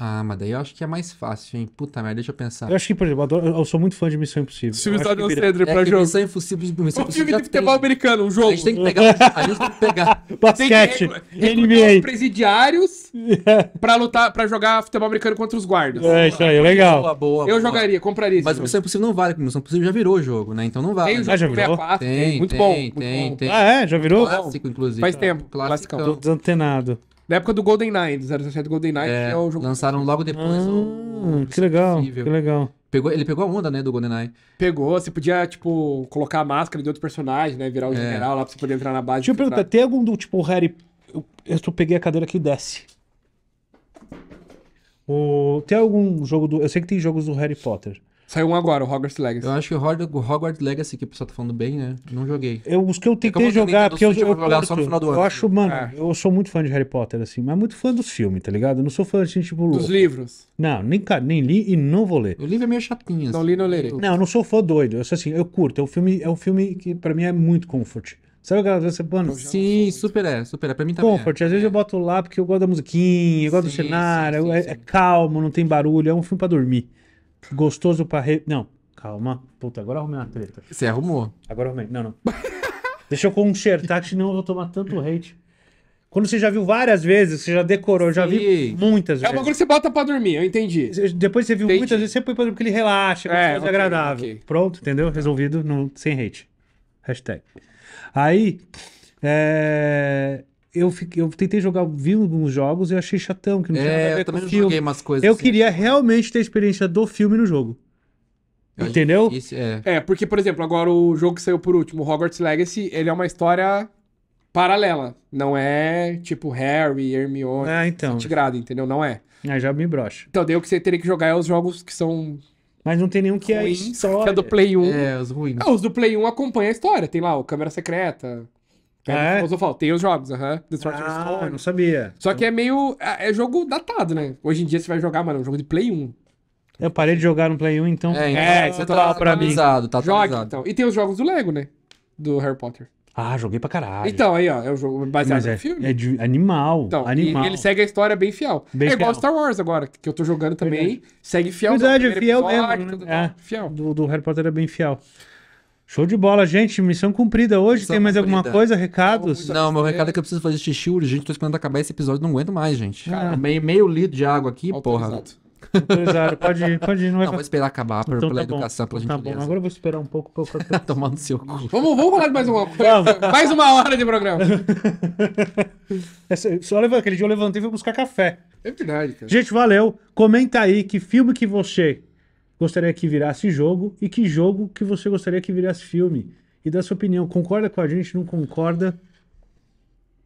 Ah, mas daí eu acho que é mais fácil, hein? Puta merda, deixa eu pensar. Eu acho que, por exemplo, eu, adoro, eu sou muito fã de Missão Impossível. Se o Estado não é pra jogo. Missão Impossível, Missão O filme de futebol americano, um jogo. A gente tem que pegar. a gente tem que pegar. Basquete, NBA. Os presidiários pra lutar, pra jogar futebol americano contra os guardas. É, isso aí, legal. Boa, boa, boa. Eu jogaria, compraria Mas Missão Impossível não vale, porque Missão Impossível já virou jogo, né? Então não vale. Tem, ah, já virou. Tem, muito bom. Tem, tem. Ah, é? Já virou? Clássico, inclusive. Faz tempo. clássico. Tô desantenado na época do GoldenEye, do 007 GoldenEye, é, que é o jogo. Lançaram logo depois. Ah, o... que legal. Que legal. Pegou, ele pegou a onda, né, do GoldenEye. Pegou, você podia, tipo, colocar a máscara de outro personagem, né? Virar o é. general lá pra você poder entrar na base. Deixa eu perguntar, tem algum do tipo Harry. Eu, eu peguei a cadeira que desce. O... Tem algum jogo do. Eu sei que tem jogos do Harry Potter. Saiu um agora, o Hogwarts Legacy. Eu acho que o Hogwarts Legacy, que o pessoal tá falando bem, né? Não joguei. Eu, os que eu tentei jogar, porque eu, eu, jogar só no final do ano. eu acho, mano, é. eu sou muito fã de Harry Potter, assim, mas muito fã dos filmes, tá ligado? Eu não sou fã de, tipo, louco. Dos livros. Não, nem, nem li e não vou ler. O livro é meio chatinho. Não assim. li, não lerei. Não, eu não sou fã doido. Eu sou assim, eu curto. É um filme, é um filme que pra mim é muito comfort. Sabe aquela coisa, mano? Sim, super é, super é. Pra mim também. Comfort, é. às vezes é. eu boto lá porque eu gosto da musiquinha, eu gosto sim, do cenário, sim, é, sim, é, é, calmo, não tem barulho, é um filme pra dormir. Gostoso pra. Re... Não, calma. Puta, agora arrumei uma treta. Você arrumou? Agora arrumei. Não, não. Deixa eu consertar, que senão eu vou tomar tanto hate. Quando você já viu várias vezes, você já decorou, Sim. já viu muitas vezes. É uma coisa que você bota pra dormir, eu entendi. Depois você viu entendi. muitas vezes, você põe pra dormir, porque ele relaxa, é, é coisa okay, agradável. Okay. Pronto, entendeu? Resolvido, no, sem hate. Hashtag. Aí, é eu, fiquei, eu tentei jogar, vi alguns jogos e eu achei chatão, que não tinha é, nada a é, ver eu também não joguei umas coisas. Eu assim, queria tipo, né? realmente ter a experiência do filme no jogo. Entendeu? Isso, é. é, porque, por exemplo, agora o jogo que saiu por último, Hogwarts Legacy, ele é uma história paralela. Não é tipo Harry, Hermione, ah, então. entendeu? Não é. Ah, já me brocha. Então, daí o que você teria que jogar é os jogos que são. Mas não tem nenhum que é ruins, é história. Que é do Play 1. É, os ruins. Ah, os do Play 1 acompanha a história. Tem lá o Câmera Secreta. Pedro ah, é? filosofal. Tem os jogos, aham. Uh -huh. ah, não sabia. Só que é meio... É, é jogo datado, né? Hoje em dia você vai jogar, mano, é um jogo de Play 1. Eu parei de jogar no Play 1, então... É, então é isso é tá pra Tá, tá, tá Jogue, então. E tem os jogos do Lego, né? Do Harry Potter. Ah, joguei pra caralho. Então, aí, ó, é um jogo baseado é, no filme. É de animal. Então, animal. ele segue a história bem fiel. Bem é igual fiel. Star Wars agora, que eu tô jogando também. Verdade. Segue fiel. Verdade, fiel mesmo. Né? Tá é, fiel. Do, do Harry Potter é bem fiel. Show de bola, gente. Missão cumprida hoje. Missão tem mais cumprida. alguma coisa? Recados? Não, meu recado é que eu é. preciso fazer xixi urgente. Tô esperando acabar esse episódio, não aguento mais, gente. Cara, ah. meio, meio litro de água aqui, Autorizado. porra. Autorizado. Pode ir, pode ir. Não, não vai... vou esperar acabar então, pela tá educação, então tá bom. pela tá Bom. Agora eu vou esperar um pouco pra eu... Tomar no seu cu. Vamos, vamos falar de mais uma mais uma hora de programa. só levantei, aquele dia eu levantei e fui buscar café. É verdade, cara. Gente, valeu. Comenta aí que filme que você gostaria que virasse jogo e que jogo que você gostaria que virasse filme. E dá sua opinião. Concorda com a gente? Não concorda?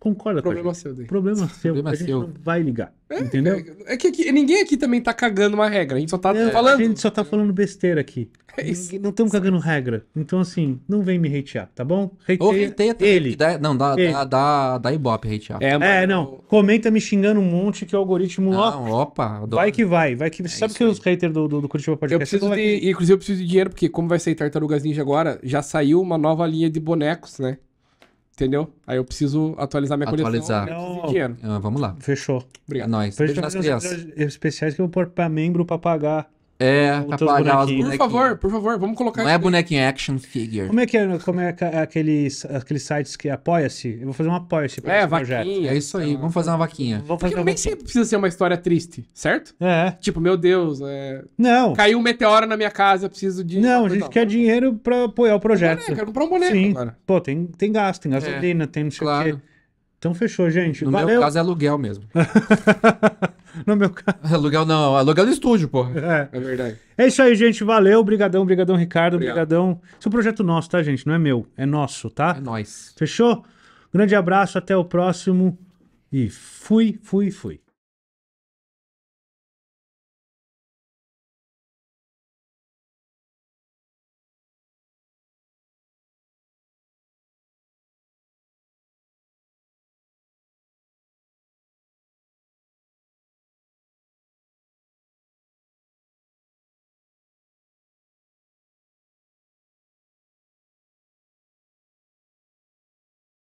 Concorda problema com a gente. Seu Problema seu. Problema a gente seu. não vai ligar. É, entendeu? É, é que ninguém aqui também tá cagando uma regra. A gente só tá é, falando. A gente só tá falando besteira aqui. É isso. Não estamos cagando regra. Então, assim, não vem me hatear, tá bom? Hateia Ou hateia Ele. Dá, não, dá, ele. dá, dá, dá ibope hatear. É, é, não. Comenta me xingando um monte que o algoritmo. Não, ó, opa. Vai que vai. vai que... É sabe que aí. os haters do, do, do Curitiba Podcast... Eu preciso de... Inclusive, eu preciso de dinheiro, porque como vai sair Tartarugas Ninja agora, já saiu uma nova linha de bonecos, né? Entendeu? Aí eu preciso atualizar minha coleção. Atualizar. Ah, vamos lá. Fechou. Obrigado. É nóis. Beijo nas crianças. Especiais que eu vou pôr pra membro pra pagar é, pra pagar os Por favor, por favor, vamos colocar. Não é bonequinho, é action figure. Como é que é, como é, é aqueles, aqueles sites que é apoia-se? Eu vou fazer um apoia-se pra é, esse vaquinha, projeto. É, isso aí, então, vamos fazer uma vaquinha. Vou fazer Porque bem sempre precisa ser uma história triste, certo? É. Tipo, meu Deus, é... Não. Caiu um meteoro na minha casa, preciso de... Não, a gente quer dinheiro pra apoiar o projeto. Um boneco, quero comprar um boneco Sim. Agora. Pô, tem, tem gasto, tem gasolina, é. tem não sei claro. o quê. Então fechou, gente. No Valeu. meu caso é aluguel mesmo. no meu caso. Aluguel não, aluguel do estúdio, porra. É. é verdade. É isso aí, gente. Valeu. Obrigadão, obrigadão, Ricardo. Obrigadão. Isso é um projeto nosso, tá, gente? Não é meu, é nosso, tá? É nós. Fechou? Grande abraço, até o próximo. E fui, fui, fui.